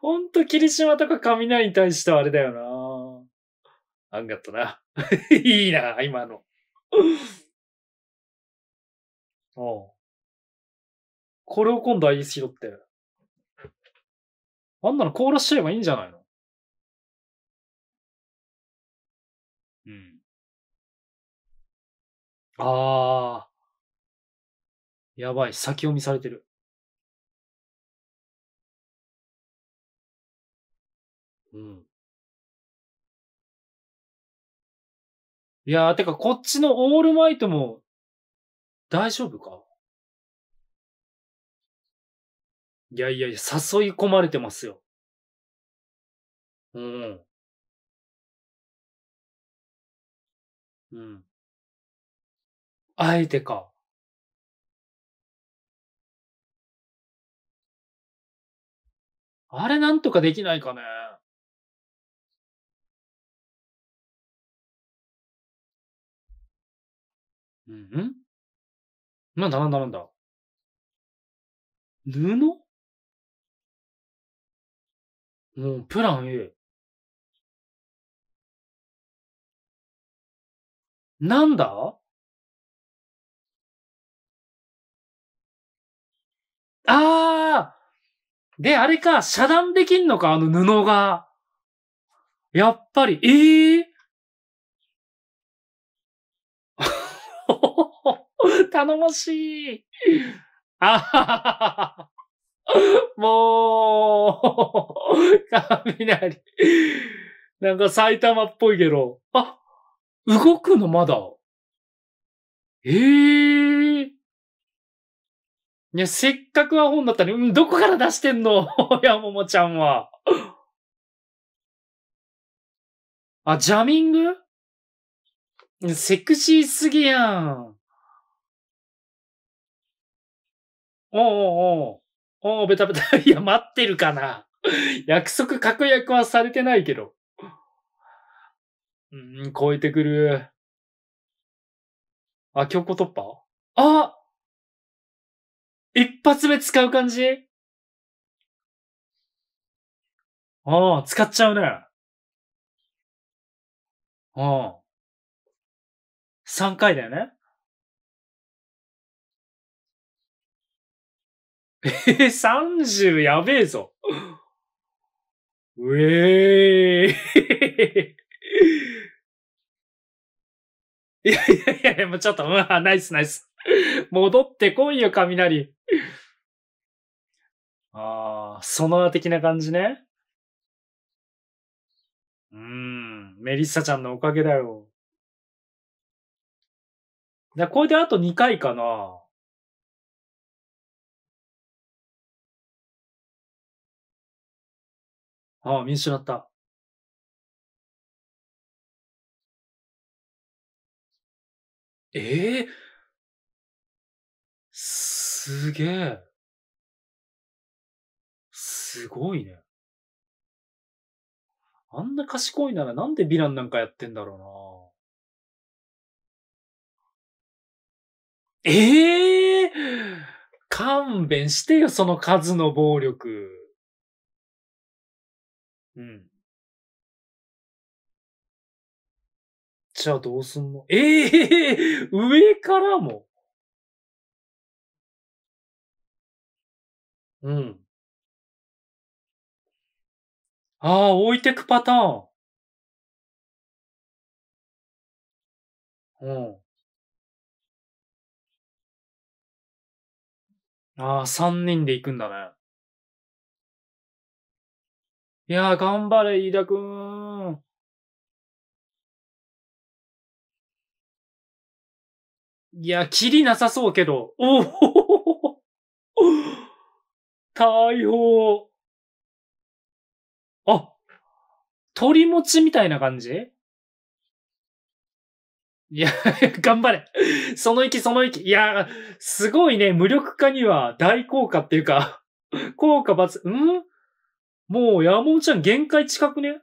ほんと、霧島とか雷に対してはあれだよな。あんがったな。いいな、今の。おうこれを今度は言い拾って。あんなの凍らしちゃえばいいんじゃないのうん。ああ。やばい、先読みされてる。うん。いやー、てかこっちのオールマイトも大丈夫かいやいやいや、誘い込まれてますよ。うん。うん。あえてか。あれなんとかできないかね。うん、んなんだなんだなんだ。布もうプラン A。なんだあーで、あれか、遮断できんのか、あの布が。やっぱり、ええー、頼もしい。あはははは。もう、雷。なんか埼玉っぽいけど。あ、動くのまだ。ええー。いや、せっかくは本だったね。うん、どこから出してんのやももちゃんは。あ、ジャミングセクシーすぎやん。おうおうおう。おー、ベタベタ。いや、待ってるかな。約束、確約はされてないけど。うん、超えてくる。あ、強行突破あ一発目使う感じああ、使っちゃうね。ああ。3回だよねえー、30やべえぞ。うえー。いやいやいや、もうちょっと、うん、ナイスナイス。戻ってこいよ、雷。ああ、ソノア的な感じね。うん、メリッサちゃんのおかげだよ。だこれであと2回かな。ああ、見失った。ええすげえ。すごいね。あんな賢いならなんでヴィランなんかやってんだろうな。ええ勘弁してよ、その数の暴力。うん。じゃあどうすんのええー、上からも。うん。ああ、置いてくパターン。うん。ああ、三人で行くんだね。いやー、頑張れ、飯田くん。いや、切りなさそうけど。おお大砲。あ、鳥持ちみたいな感じいや、頑張れ。その息その息。いや、すごいね、無力化には大効果っていうか、効果抜、うんもう山本ちゃん限界近くね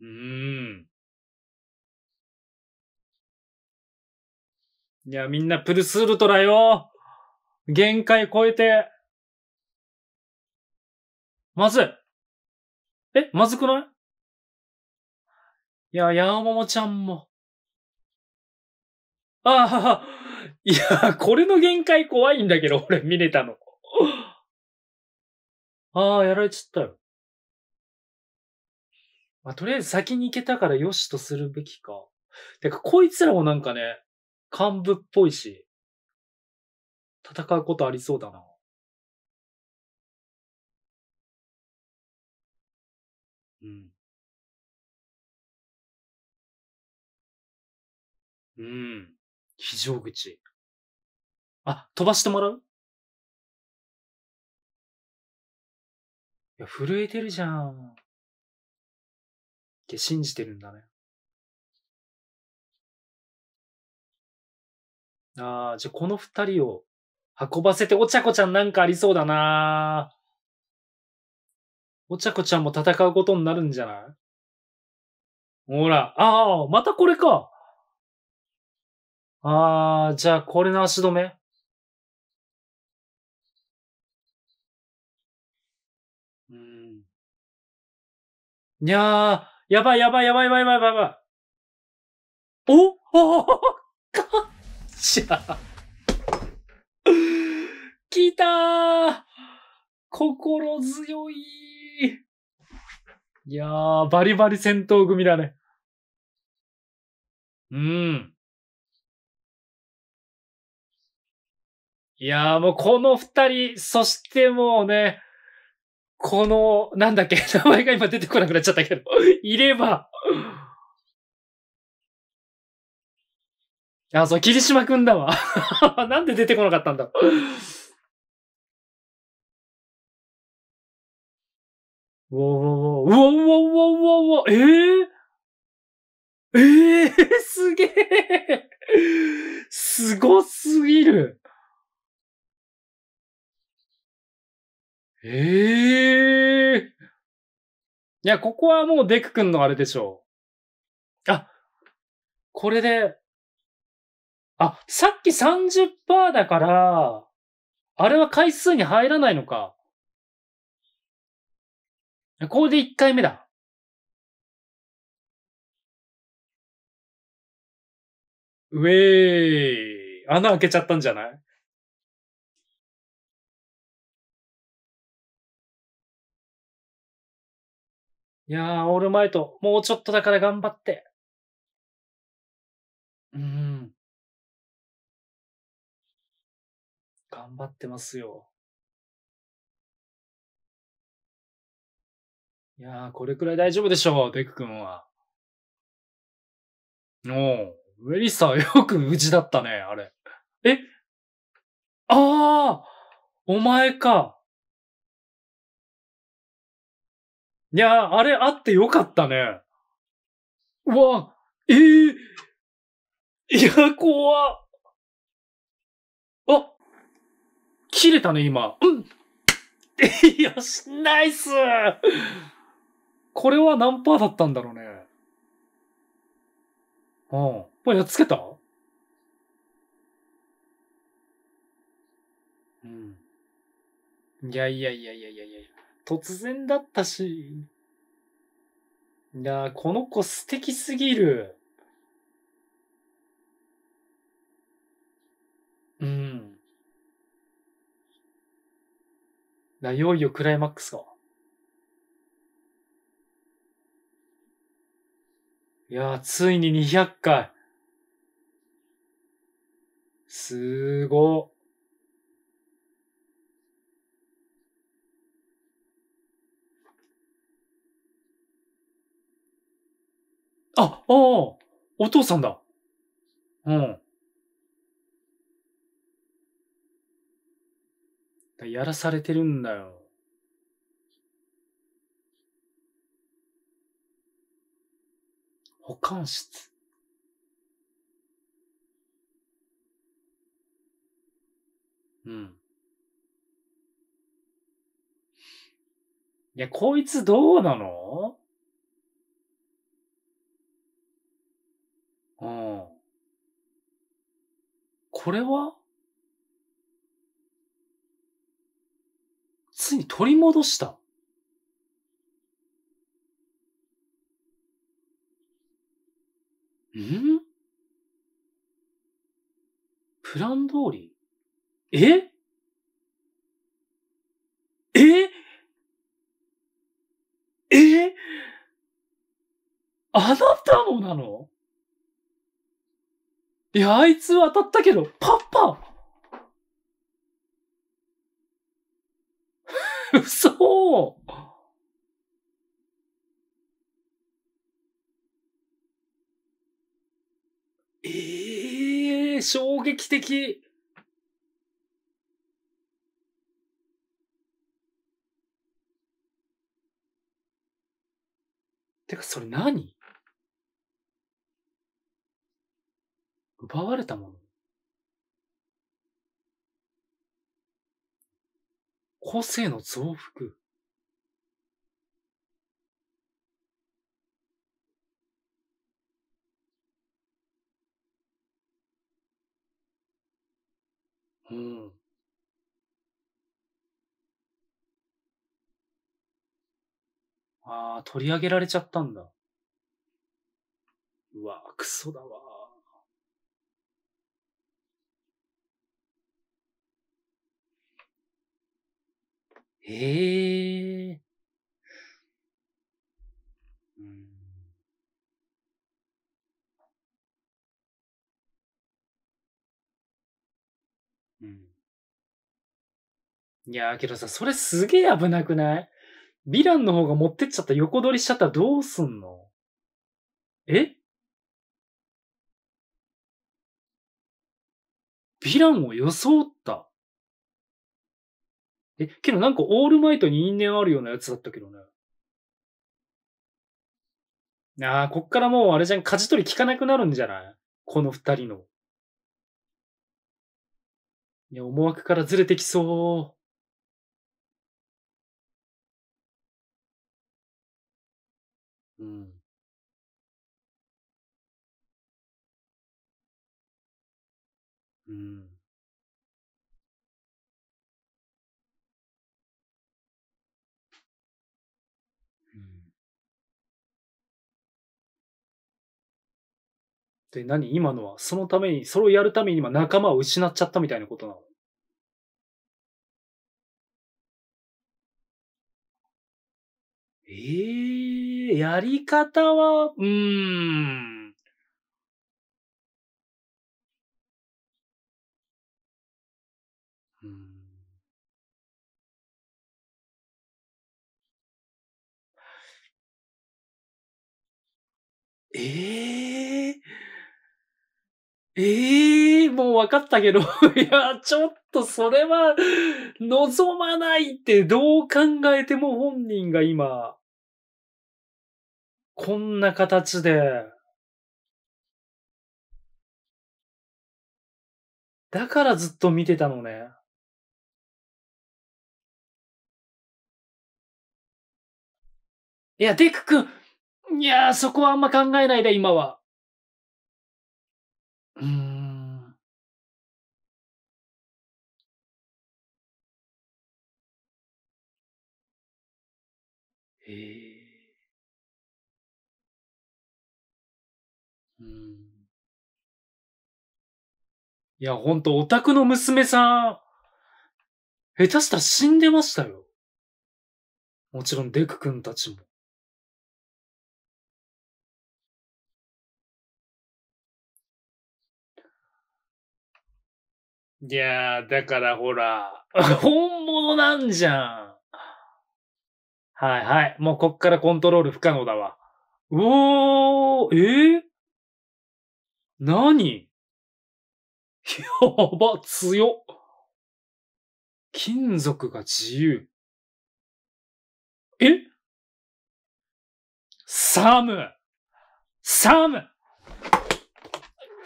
うーん。いや、みんなプルスウルトだよ限界超えて。まずい。え、まずくないいや、モもちゃんも。あはは。いや、これの限界怖いんだけど、俺見れたの。ああ、やられちゃったよ。まあ、とりあえず先に行けたからよしとするべきか。てか、こいつらもなんかね、幹部っぽいし、戦うことありそうだな。うん。うん。非常口。あ、飛ばしてもらういや、震えてるじゃん。って信じてるんだね。ああ、じゃあこの二人を運ばせて、おちゃこちゃんなんかありそうだなおちゃこちゃんも戦うことになるんじゃないほら、ああ、またこれか。ああ、じゃあこれの足止め。にゃー、やばいやばいやばいやばいやばいやばい。おおかっちゃ。来たー心強いいやー、バリバリ戦闘組だね。うん。いやーもうこの二人、そしてもうね、この、なんだっけ、名前が今出てこなくなっちゃったけど、い れば、あ、そう、霧島くんだわ。なんで出てこなかったんだ。うおうわうわうわうわうわうわうえー、えー、すげえすごすぎるええー。いや、ここはもうデク君のあれでしょう。あ、これで、あ、さっき30%だから、あれは回数に入らないのか。これで1回目だ。ウェーイ。穴開けちゃったんじゃないいやー、オールマイト、もうちょっとだから頑張って。うん。頑張ってますよ。いやー、これくらい大丈夫でしょう、デク君は。おウェリサは よく無事だったね、あれ。えああお前か。いやあれあってよかったね。うわ、ええー、いや、怖っ。あ、切れたね、今。うん。よ し、ナイスこれは何パーだったんだろうね。うん。これやっつけたうん。いやいやいやいやいやいや。突然だったし。いやー、この子素敵すぎる。うん。いよいよクライマックスか。いやー、ついに200回。すご。あ、ああ、お父さんだ。うん。やらされてるんだよ。保管室。うん。いや、こいつどうなのこれはついに取り戻した。んプラン通りえええあなたのなのいや、あいつは当たったけど、パパ 嘘ええー、衝撃的。てか、それ何奪われたもの。個性の増幅。うん。ああ、取り上げられちゃったんだ。うわ、クソだわ。へえ。うん。うん。いやーけどさ、それすげえ危なくないヴィランの方が持ってっちゃった横取りしちゃったらどうすんのえヴィランを装ったえ、けどなんかオールマイトに因縁あるようなやつだったけどね。ああ、こっからもうあれじゃん、舵取り効かなくなるんじゃないこの二人の。いや、思惑からずれてきそう。うん。うん。で、何今のは、そのために、それをやるために今仲間を失っちゃったみたいなことなのええー、やり方は、うーん。うんええーええー、もう分かったけど、いや、ちょっとそれは望まないってどう考えても本人が今、こんな形で、だからずっと見てたのね。いや、デク君いや、そこはあんま考えないで、今は。へえ。うん。いや、ほんと、オタクの娘さん、下手したら死んでましたよ。もちろん、デク君たちも。いやー、だからほら、本物なんじゃん。はいはい。もうこっからコントロール不可能だわ。うおー、えー、何やば、強金属が自由。えサムサム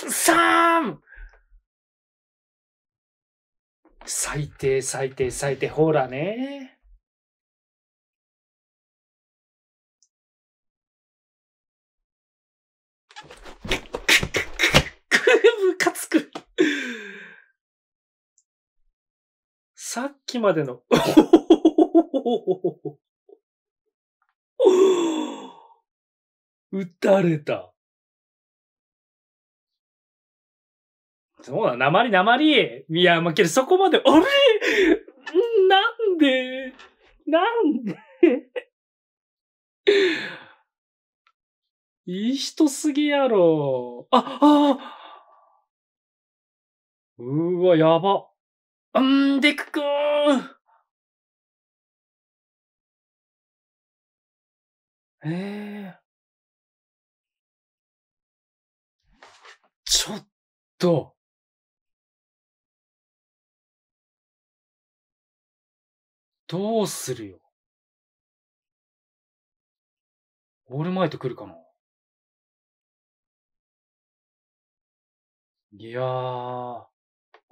サム最低最低最低、ほらね。かつく。さっきまでの、撃たれた。そうだ、鉛鉛。いや、まける、そこまで、あれなんでなんでいい人すぎやろ。あ、ああうーわ、やば。うんでくくーえぇ、ー、ちょっと。どうするよ。オールマイト来るかな。いやー。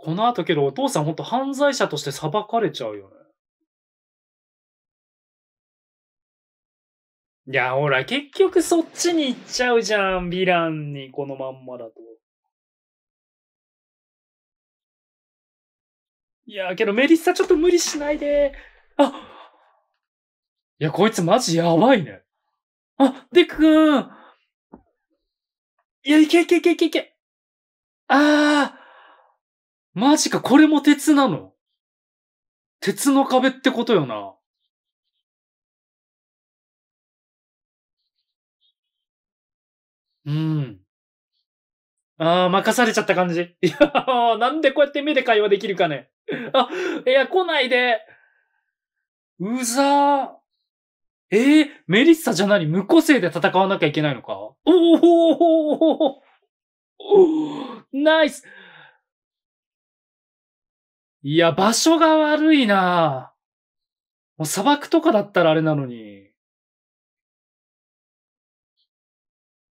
この後けどお父さんほんと犯罪者として裁かれちゃうよね。いや、ほら、結局そっちに行っちゃうじゃん、ヴィランに、このまんまだと。いや、けどメリッサちょっと無理しないで。あいや、こいつマジやばいね。あ、デクんいや、いけいけいけいけいけ。ああマジか、これも鉄なの鉄の壁ってことよな。うん。ああ、任されちゃった感じ。いやー、なんでこうやって目で会話できるかね。あ、いや、来ないで。うざー。えー、メリッサじゃなに無個性で戦わなきゃいけないのかおおナイスいや、場所が悪いなもう砂漠とかだったらあれなのに。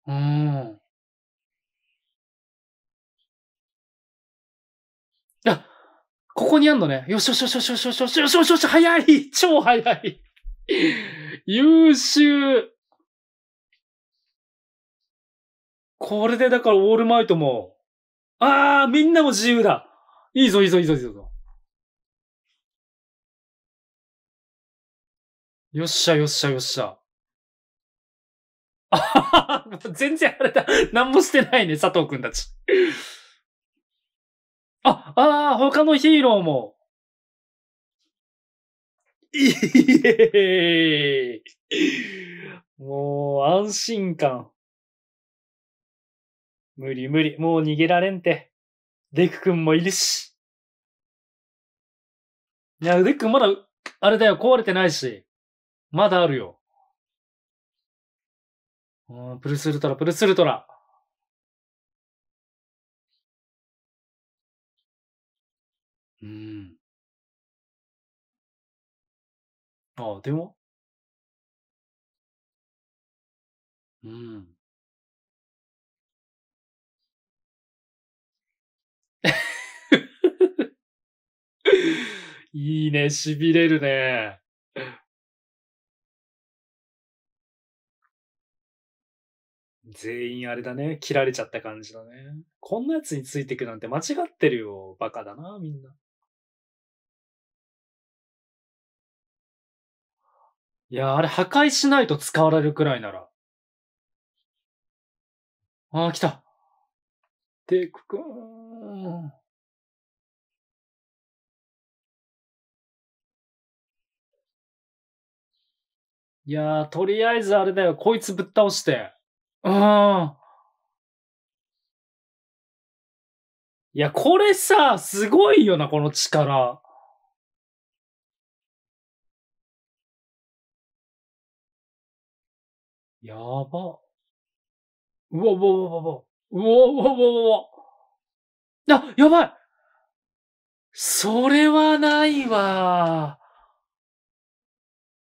うん。あ、ここにあんのね。よしよしよしよしよしよしよしよしよしよし、早い超早い優秀これでだからオールマイトも、ああ、みんなも自由だいいぞいいぞいいぞいいぞ。よっしゃよっしゃよっしゃ。あはは全然あれだ。何もしてないね、佐藤くんたち。あ、ああ、他のヒーローも。いえもう、安心感。無理無理。もう逃げられんて。デク君もいるし。いや、デク君まだ、あれだよ、壊れてないし。まだあるよ。うん、プルスルトラ、プルスルトラ。うん。ああ、でも。うん。いいね、痺れるね。全員あれだね。切られちゃった感じだね。こんなやつについてくなんて間違ってるよ。バカだな、みんな。いや、あれ破壊しないと使われるくらいなら。ああ、来た。で、くこ、いやー、とりあえずあれだよ、こいつぶっ倒して、ああ。いや、これさ、すごいよな、この力。やば。うわ、うわ、うわ、うわ。うわ、うわ、うわ、うわ。あ、やばいそれはないわ。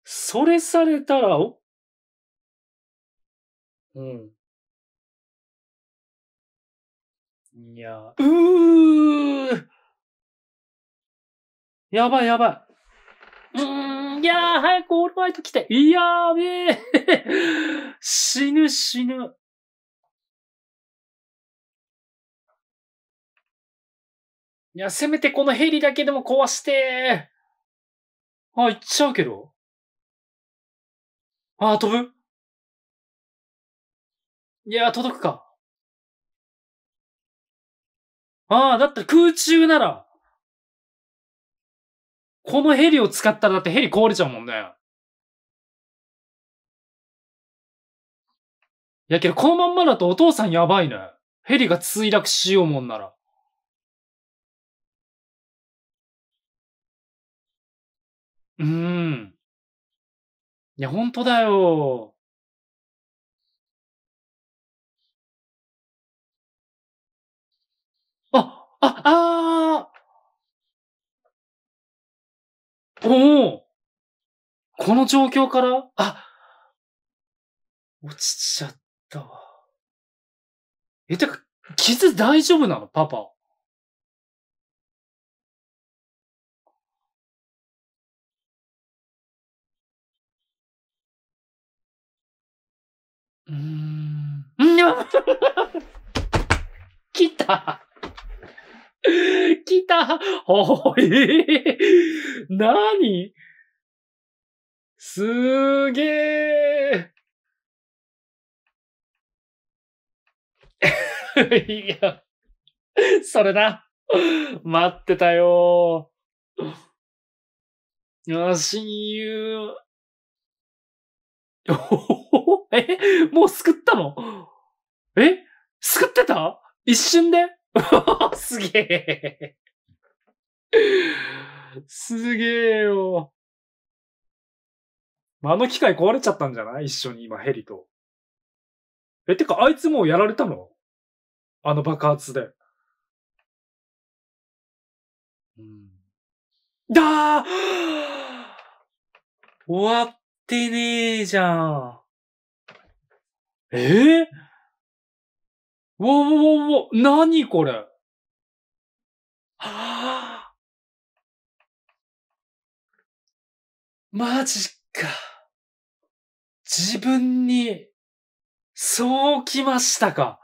それされたら、うん。いや、うーやばいやばい。うーん、いやー、早くオールバイト来て。いやーべえ。死ぬ死ぬ。いや、せめてこのヘリだけでも壊してあ、行っちゃうけど。あ、飛ぶいや、届くか。ああ、だって空中なら、このヘリを使ったらだってヘリ壊れちゃうもんね。いやけど、このまんまだとお父さんやばいね。ヘリが墜落しようもんなら。うーん。いや、ほんとだよ。あ、あーおおこの状況からあ落ちちゃったわ。え、てか、傷大丈夫なのパパ。うーん。ん来 た 来たおえー、なにすーげえ いや、それだ待ってたよー。親友。えもう救ったのえ救ってた一瞬で すげえ。すげえよ。あの機械壊れちゃったんじゃない一緒に今ヘリと。え、てかあいつもうやられたのあの爆発で。うん。だー終わってねえじゃん。えー、おおおなにこれはあマジか。自分に、そうきましたか。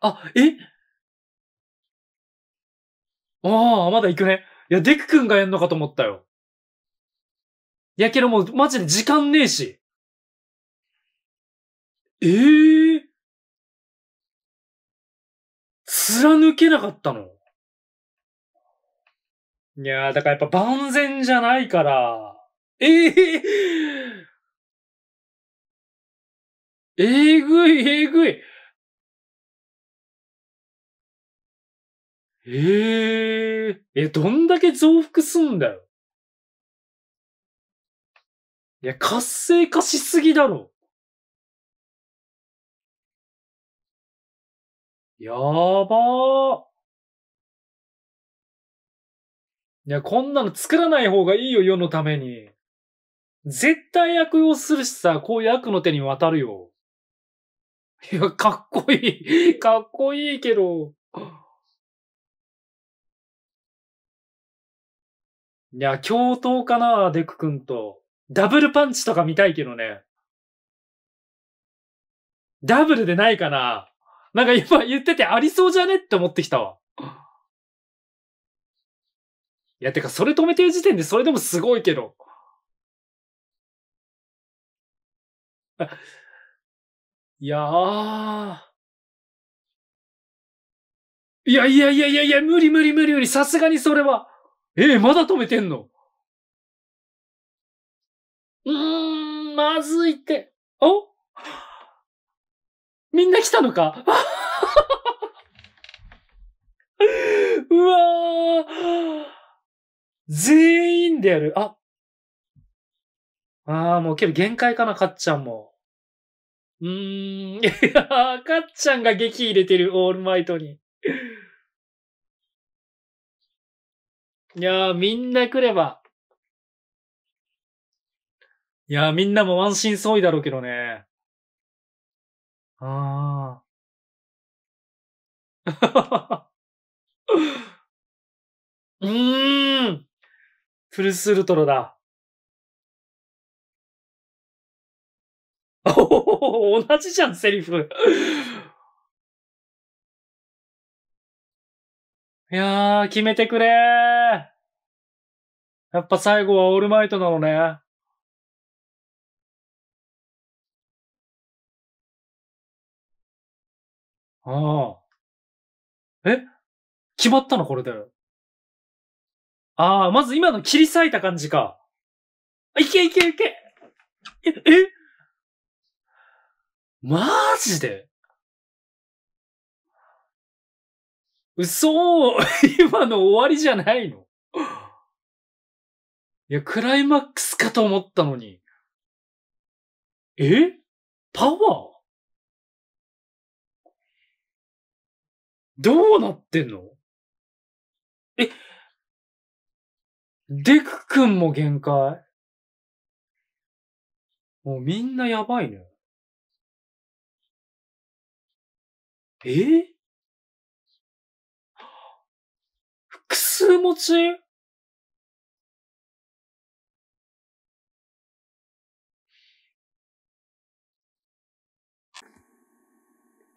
あ、えああ、まだ行くね。いや、デク君がやんのかと思ったよ。いやけどもう、マジで時間ねえし。ええー貫けなかったの。いやー、だからやっぱ万全じゃないから、ええー、えぐい、えぐい。ええー、え、どんだけ増幅すんだよ。いや、活性化しすぎだろ。やばー。いや、こんなの作らない方がいいよ、世のために。絶対悪用するしさ、こういう悪の手に渡るよ。いや、かっこいい。かっこいいけど。いや、共闘かな、デク君と。ダブルパンチとか見たいけどね。ダブルでないかななんか今言っててありそうじゃねって思ってきたわ。いや、てか、それ止めてる時点でそれでもすごいけど。いやー。いやいやいやいやいや、無理無理無理無理、さすがにそれは。ええー、まだ止めてんのうーん、まずいって。おみんな来たのか うわー全員でやる。あああ、もうけど限界かな、かっちゃんも。うーん、いやかっちゃんが劇入れてる、オールマイトに。いやー、みんな来れば。いやー、みんなも安心創ういだろうけどね。ああ。うーん。プルスウルトロだ。お同じじゃん、セリフ。いやー、決めてくれー。やっぱ最後はオールマイトなのね。ああ。え決まったのこれで。ああ、まず今の切り裂いた感じか。あ、いけいけいけえ、えマジで嘘 今の終わりじゃないのいや、クライマックスかと思ったのに。えパワーどうなってんのえ、デク君も限界もうみんなやばいね。え複数持ち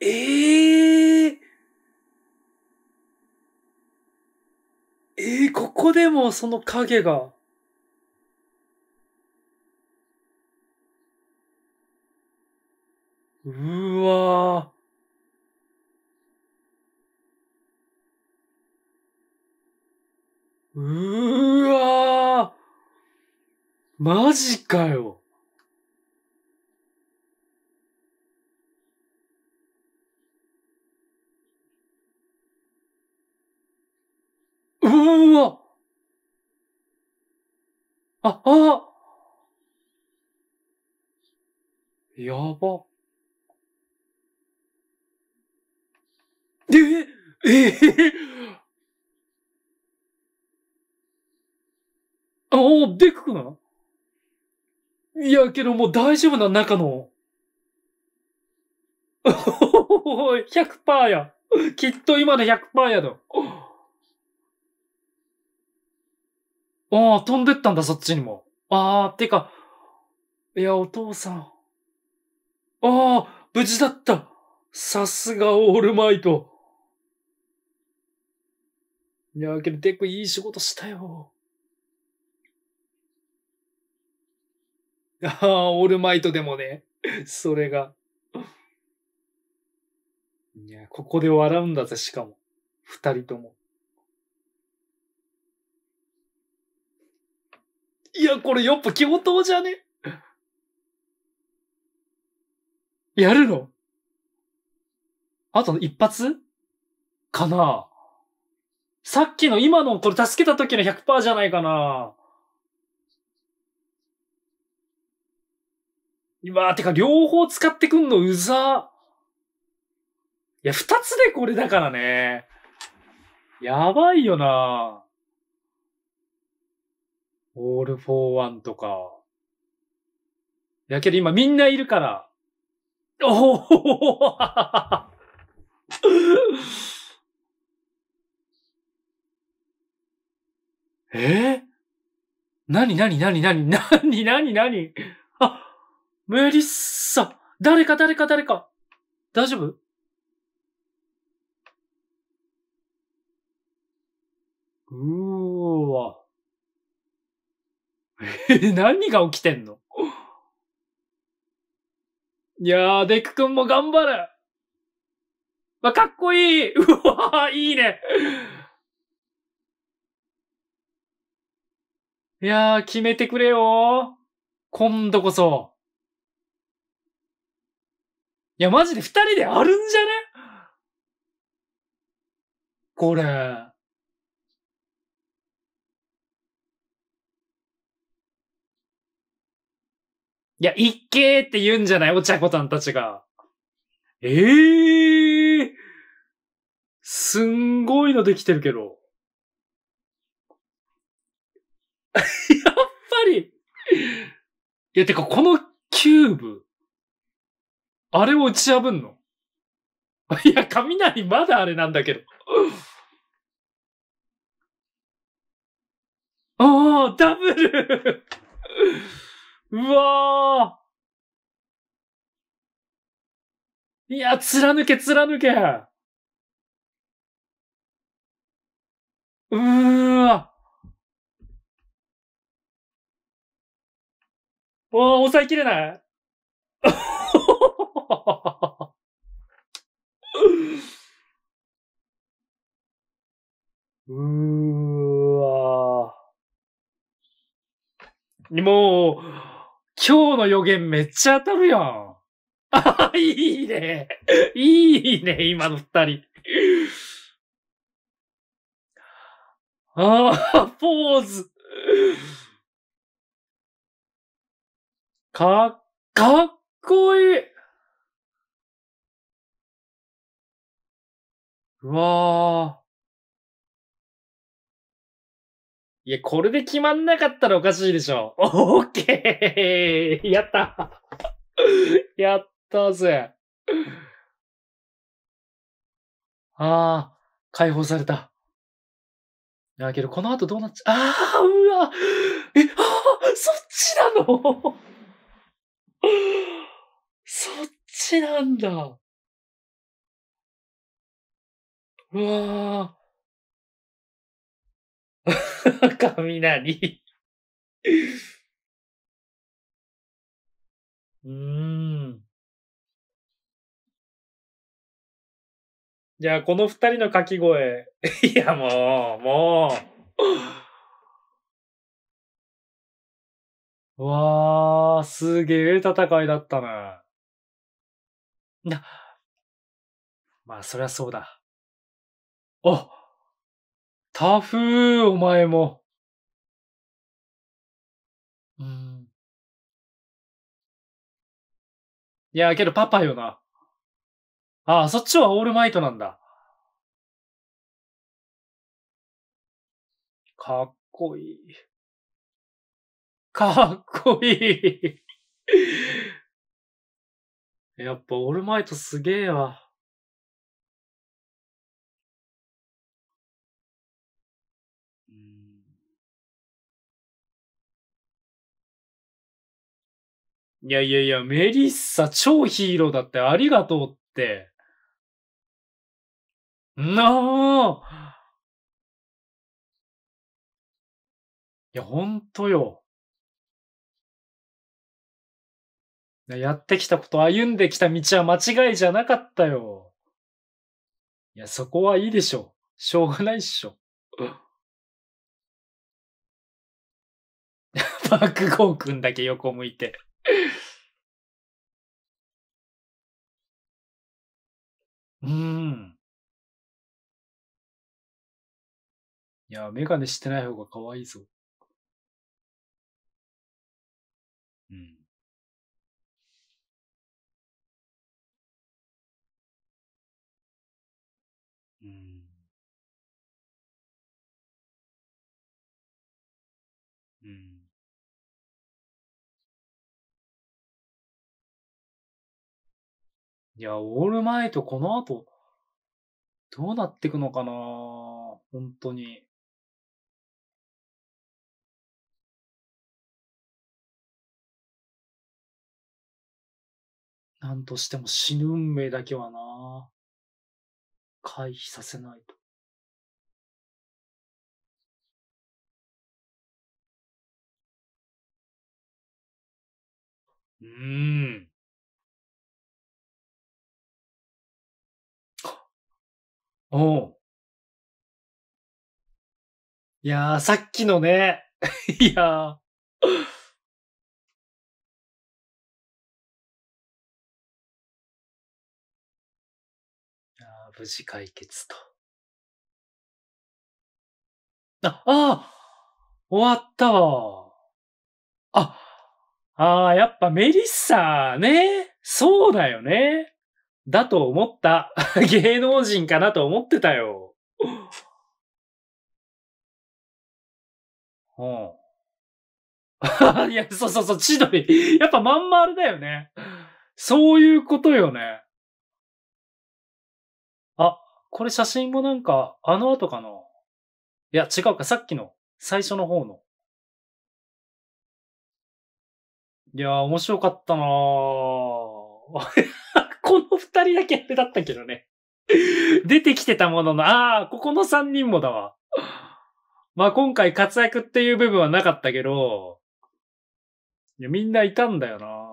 ええーえー、ここでもその影が。うーわうーわマジかようわうわあ、あやば。ええええあお、くく君いや、けどもう大丈夫な、中の。おお、100%や。きっと今の100%やだ。ああ、飛んでったんだ、そっちにも。ああ、てか、いや、お父さん。ああ、無事だった。さすがオールマイト。いや、けど、デックいい仕事したよ。ああ、オールマイトでもね、それが。いや、ここで笑うんだぜ、しかも。二人とも。いや、これやっぱ共闘じゃねやるのあと一発かなさっきの今のこれ助けた時の100%じゃないかな今、てか両方使ってくんのうざ。いや、二つでこれだからね。やばいよなオール・フォー・ワンとか。やけど今みんないるから。おおえなになになになになになになにあ、メリッサ誰か誰か誰か大丈夫うーわ。何が起きてんのいやー、デク君も頑張る。わ、かっこいい うわー、いいね。いやー、決めてくれよ今度こそ。いや、マジで二人であるんじゃねこれ。いや、いっけーって言うんじゃないお茶子たんたちが。ええー、すんごいのできてるけど。やっぱり。いや、てか、このキューブ。あれを打ち破んの いや、雷まだあれなんだけど。おあ、ダブルうわーいや、貫け、貫けうーわおー、抑えきれない うーわもう、今日の予言めっちゃ当たるやん。あ、いいね。いいね、今の二人。ああ、ポーズ。か、かっこいい。うわあ。いや、これで決まんなかったらおかしいでしょ。オーケー やった やったぜ。ああ、解放された。や、けど、この後どうなっちゃ、ああ、うわ、え、ああ、そっちなの そっちなんだ。うわあ。雷うーん。ゃあ、この二人の掛け声。いや、もう、もう。わー、すげえ戦いだったな。な、まあ、そりゃそうだ。あタフお前も。うん。いや、けどパパよな。ああ、そっちはオールマイトなんだ。かっこいい。かっこいいやっぱオールマイトすげえわ。いやいやいや、メリッサ超ヒーローだってありがとうって。なあいや、ほんとよ。やってきたこと、歩んできた道は間違いじゃなかったよ。いや、そこはいいでしょ。しょうがないっしょ。バックゴーくんだけ横向いて うーん。いや、メガネしてない方が可愛いぞ。いや、オールマイトこの後、どうなっていくのかな本当に。なんとしても死ぬ運命だけはな回避させないと。うーん。おう。いやー、さっきのね。いやー。いや無事解決と。あ、ああ終わったわ。あ、ああ、やっぱメリッサね。そうだよね。だと思った。芸能人かなと思ってたよ。うん。いや、そうそうそう、千鳥。やっぱまん丸だよね。そういうことよね。あ、これ写真もなんか、あの後かな。いや、違うか、さっきの、最初の方の。いやー、面白かったなー。二人だけあれだったけどね。出てきてたものの、ああ、ここの三人もだわ。まあ今回活躍っていう部分はなかったけど、いやみんないたんだよな。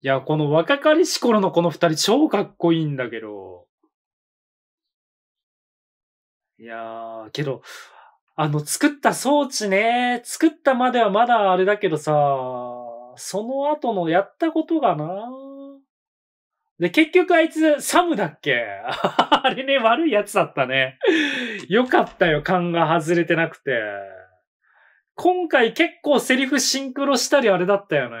いや、この若かりし頃のこの二人超かっこいいんだけど。いやー、けど、あの、作った装置ね、作ったまではまだあれだけどさ、その後のやったことがなで、結局あいつ、サムだっけ あれね、悪いやつだったね。よかったよ、勘が外れてなくて。今回結構セリフシンクロしたりあれだったよね。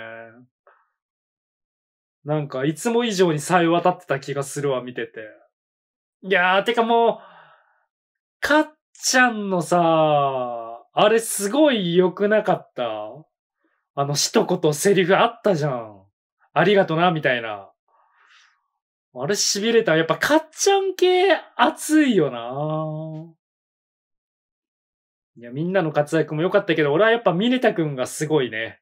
なんか、いつも以上にさえ渡ってた気がするわ、見てて。いやー、てかもう、かっちゃんのさ、あれすごい良くなかった。あの一言セリフあったじゃん。ありがとな、みたいな。あれ痺れた。やっぱ、かっちゃん系熱いよないや、みんなの活躍も良かったけど、俺はやっぱミネタくんがすごいね。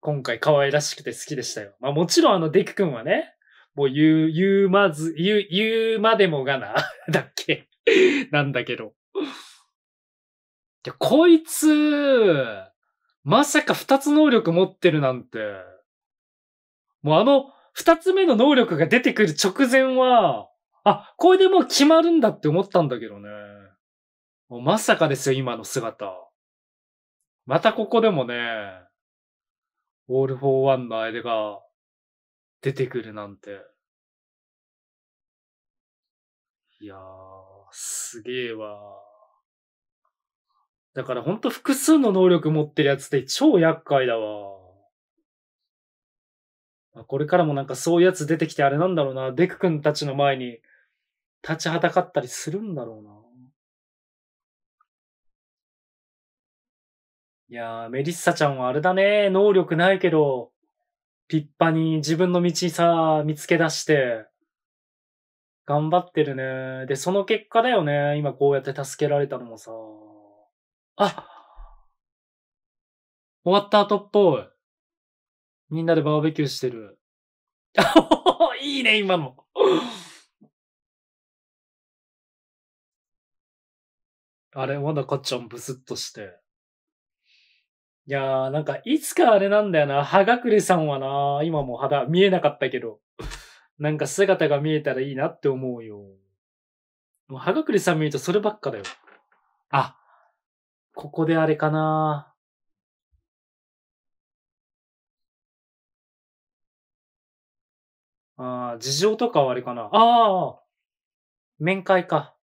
今回可愛らしくて好きでしたよ。まあもちろんあのデク君はね、もう言う、言うまず、言う、言うまでもがな、だっけなんだけど。いや、こいつ、まさか二つ能力持ってるなんて、もうあの二つ目の能力が出てくる直前は、あ、これでもう決まるんだって思ったんだけどね。もうまさかですよ、今の姿。またここでもね、オール・フォー・ワンのあれが出てくるなんて。いやー、すげえわだからほんと複数の能力持ってるやつって超厄介だわ。これからもなんかそういうやつ出てきてあれなんだろうな。デク君たちの前に立ちはだかったりするんだろうな。いやー、メリッサちゃんはあれだね。能力ないけど、立派に自分の道さ、見つけ出して、頑張ってるね。で、その結果だよね。今こうやって助けられたのもさ。あ終わった後っぽい。みんなでバーベキューしてる。いいね、今の。あれ、まだかっちゃんブスッとして。いやー、なんか、いつかあれなんだよな。はがくれさんはな、今も肌見えなかったけど、なんか姿が見えたらいいなって思うよ。もうはがくれさん見るとそればっかだよ。あ、ここであれかなああ、事情とかはあれかなああ、面会か。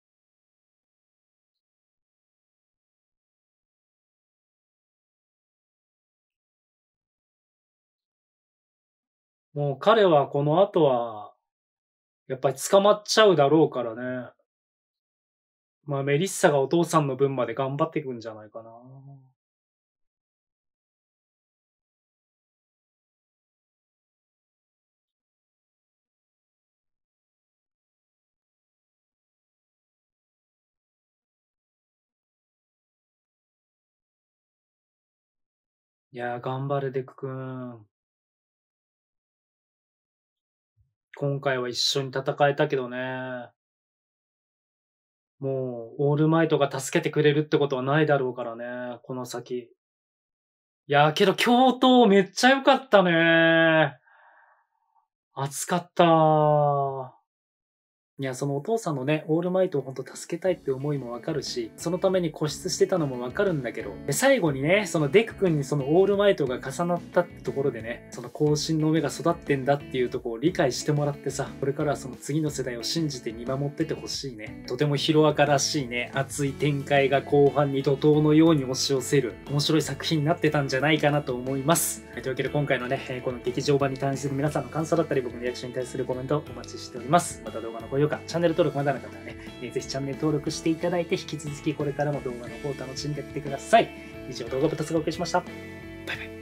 もう彼はこの後は、やっぱり捕まっちゃうだろうからね。まあ、メリッサがお父さんの分まで頑張っていくんじゃないかな。いやー、頑張れ、デクくん。今回は一緒に戦えたけどね。もう、オールマイトが助けてくれるってことはないだろうからね、この先。いやー、けど、京都めっちゃ良かったね。暑かったー。いや、そのお父さんのね、オールマイトをほんと助けたいって思いもわかるし、そのために固執してたのもわかるんだけど、で最後にね、そのデク君にそのオールマイトが重なったってところでね、その更新の目が育ってんだっていうとこを理解してもらってさ、これからはその次の世代を信じて見守っててほしいね。とてもヒロアカらしいね、熱い展開が後半に怒涛のように押し寄せる、面白い作品になってたんじゃないかなと思います。はい、というわけで今回のね、この劇場版に関する皆さんの感想だったり、僕のリアクションに対するコメントをお待ちしております。また動画のよかった、チャンネル登録まだの方はね、えー、ぜひチャンネル登録していただいて、引き続きこれからも動画の方を楽しんでってください。以上、動画2つがお送りしました。バイバイ。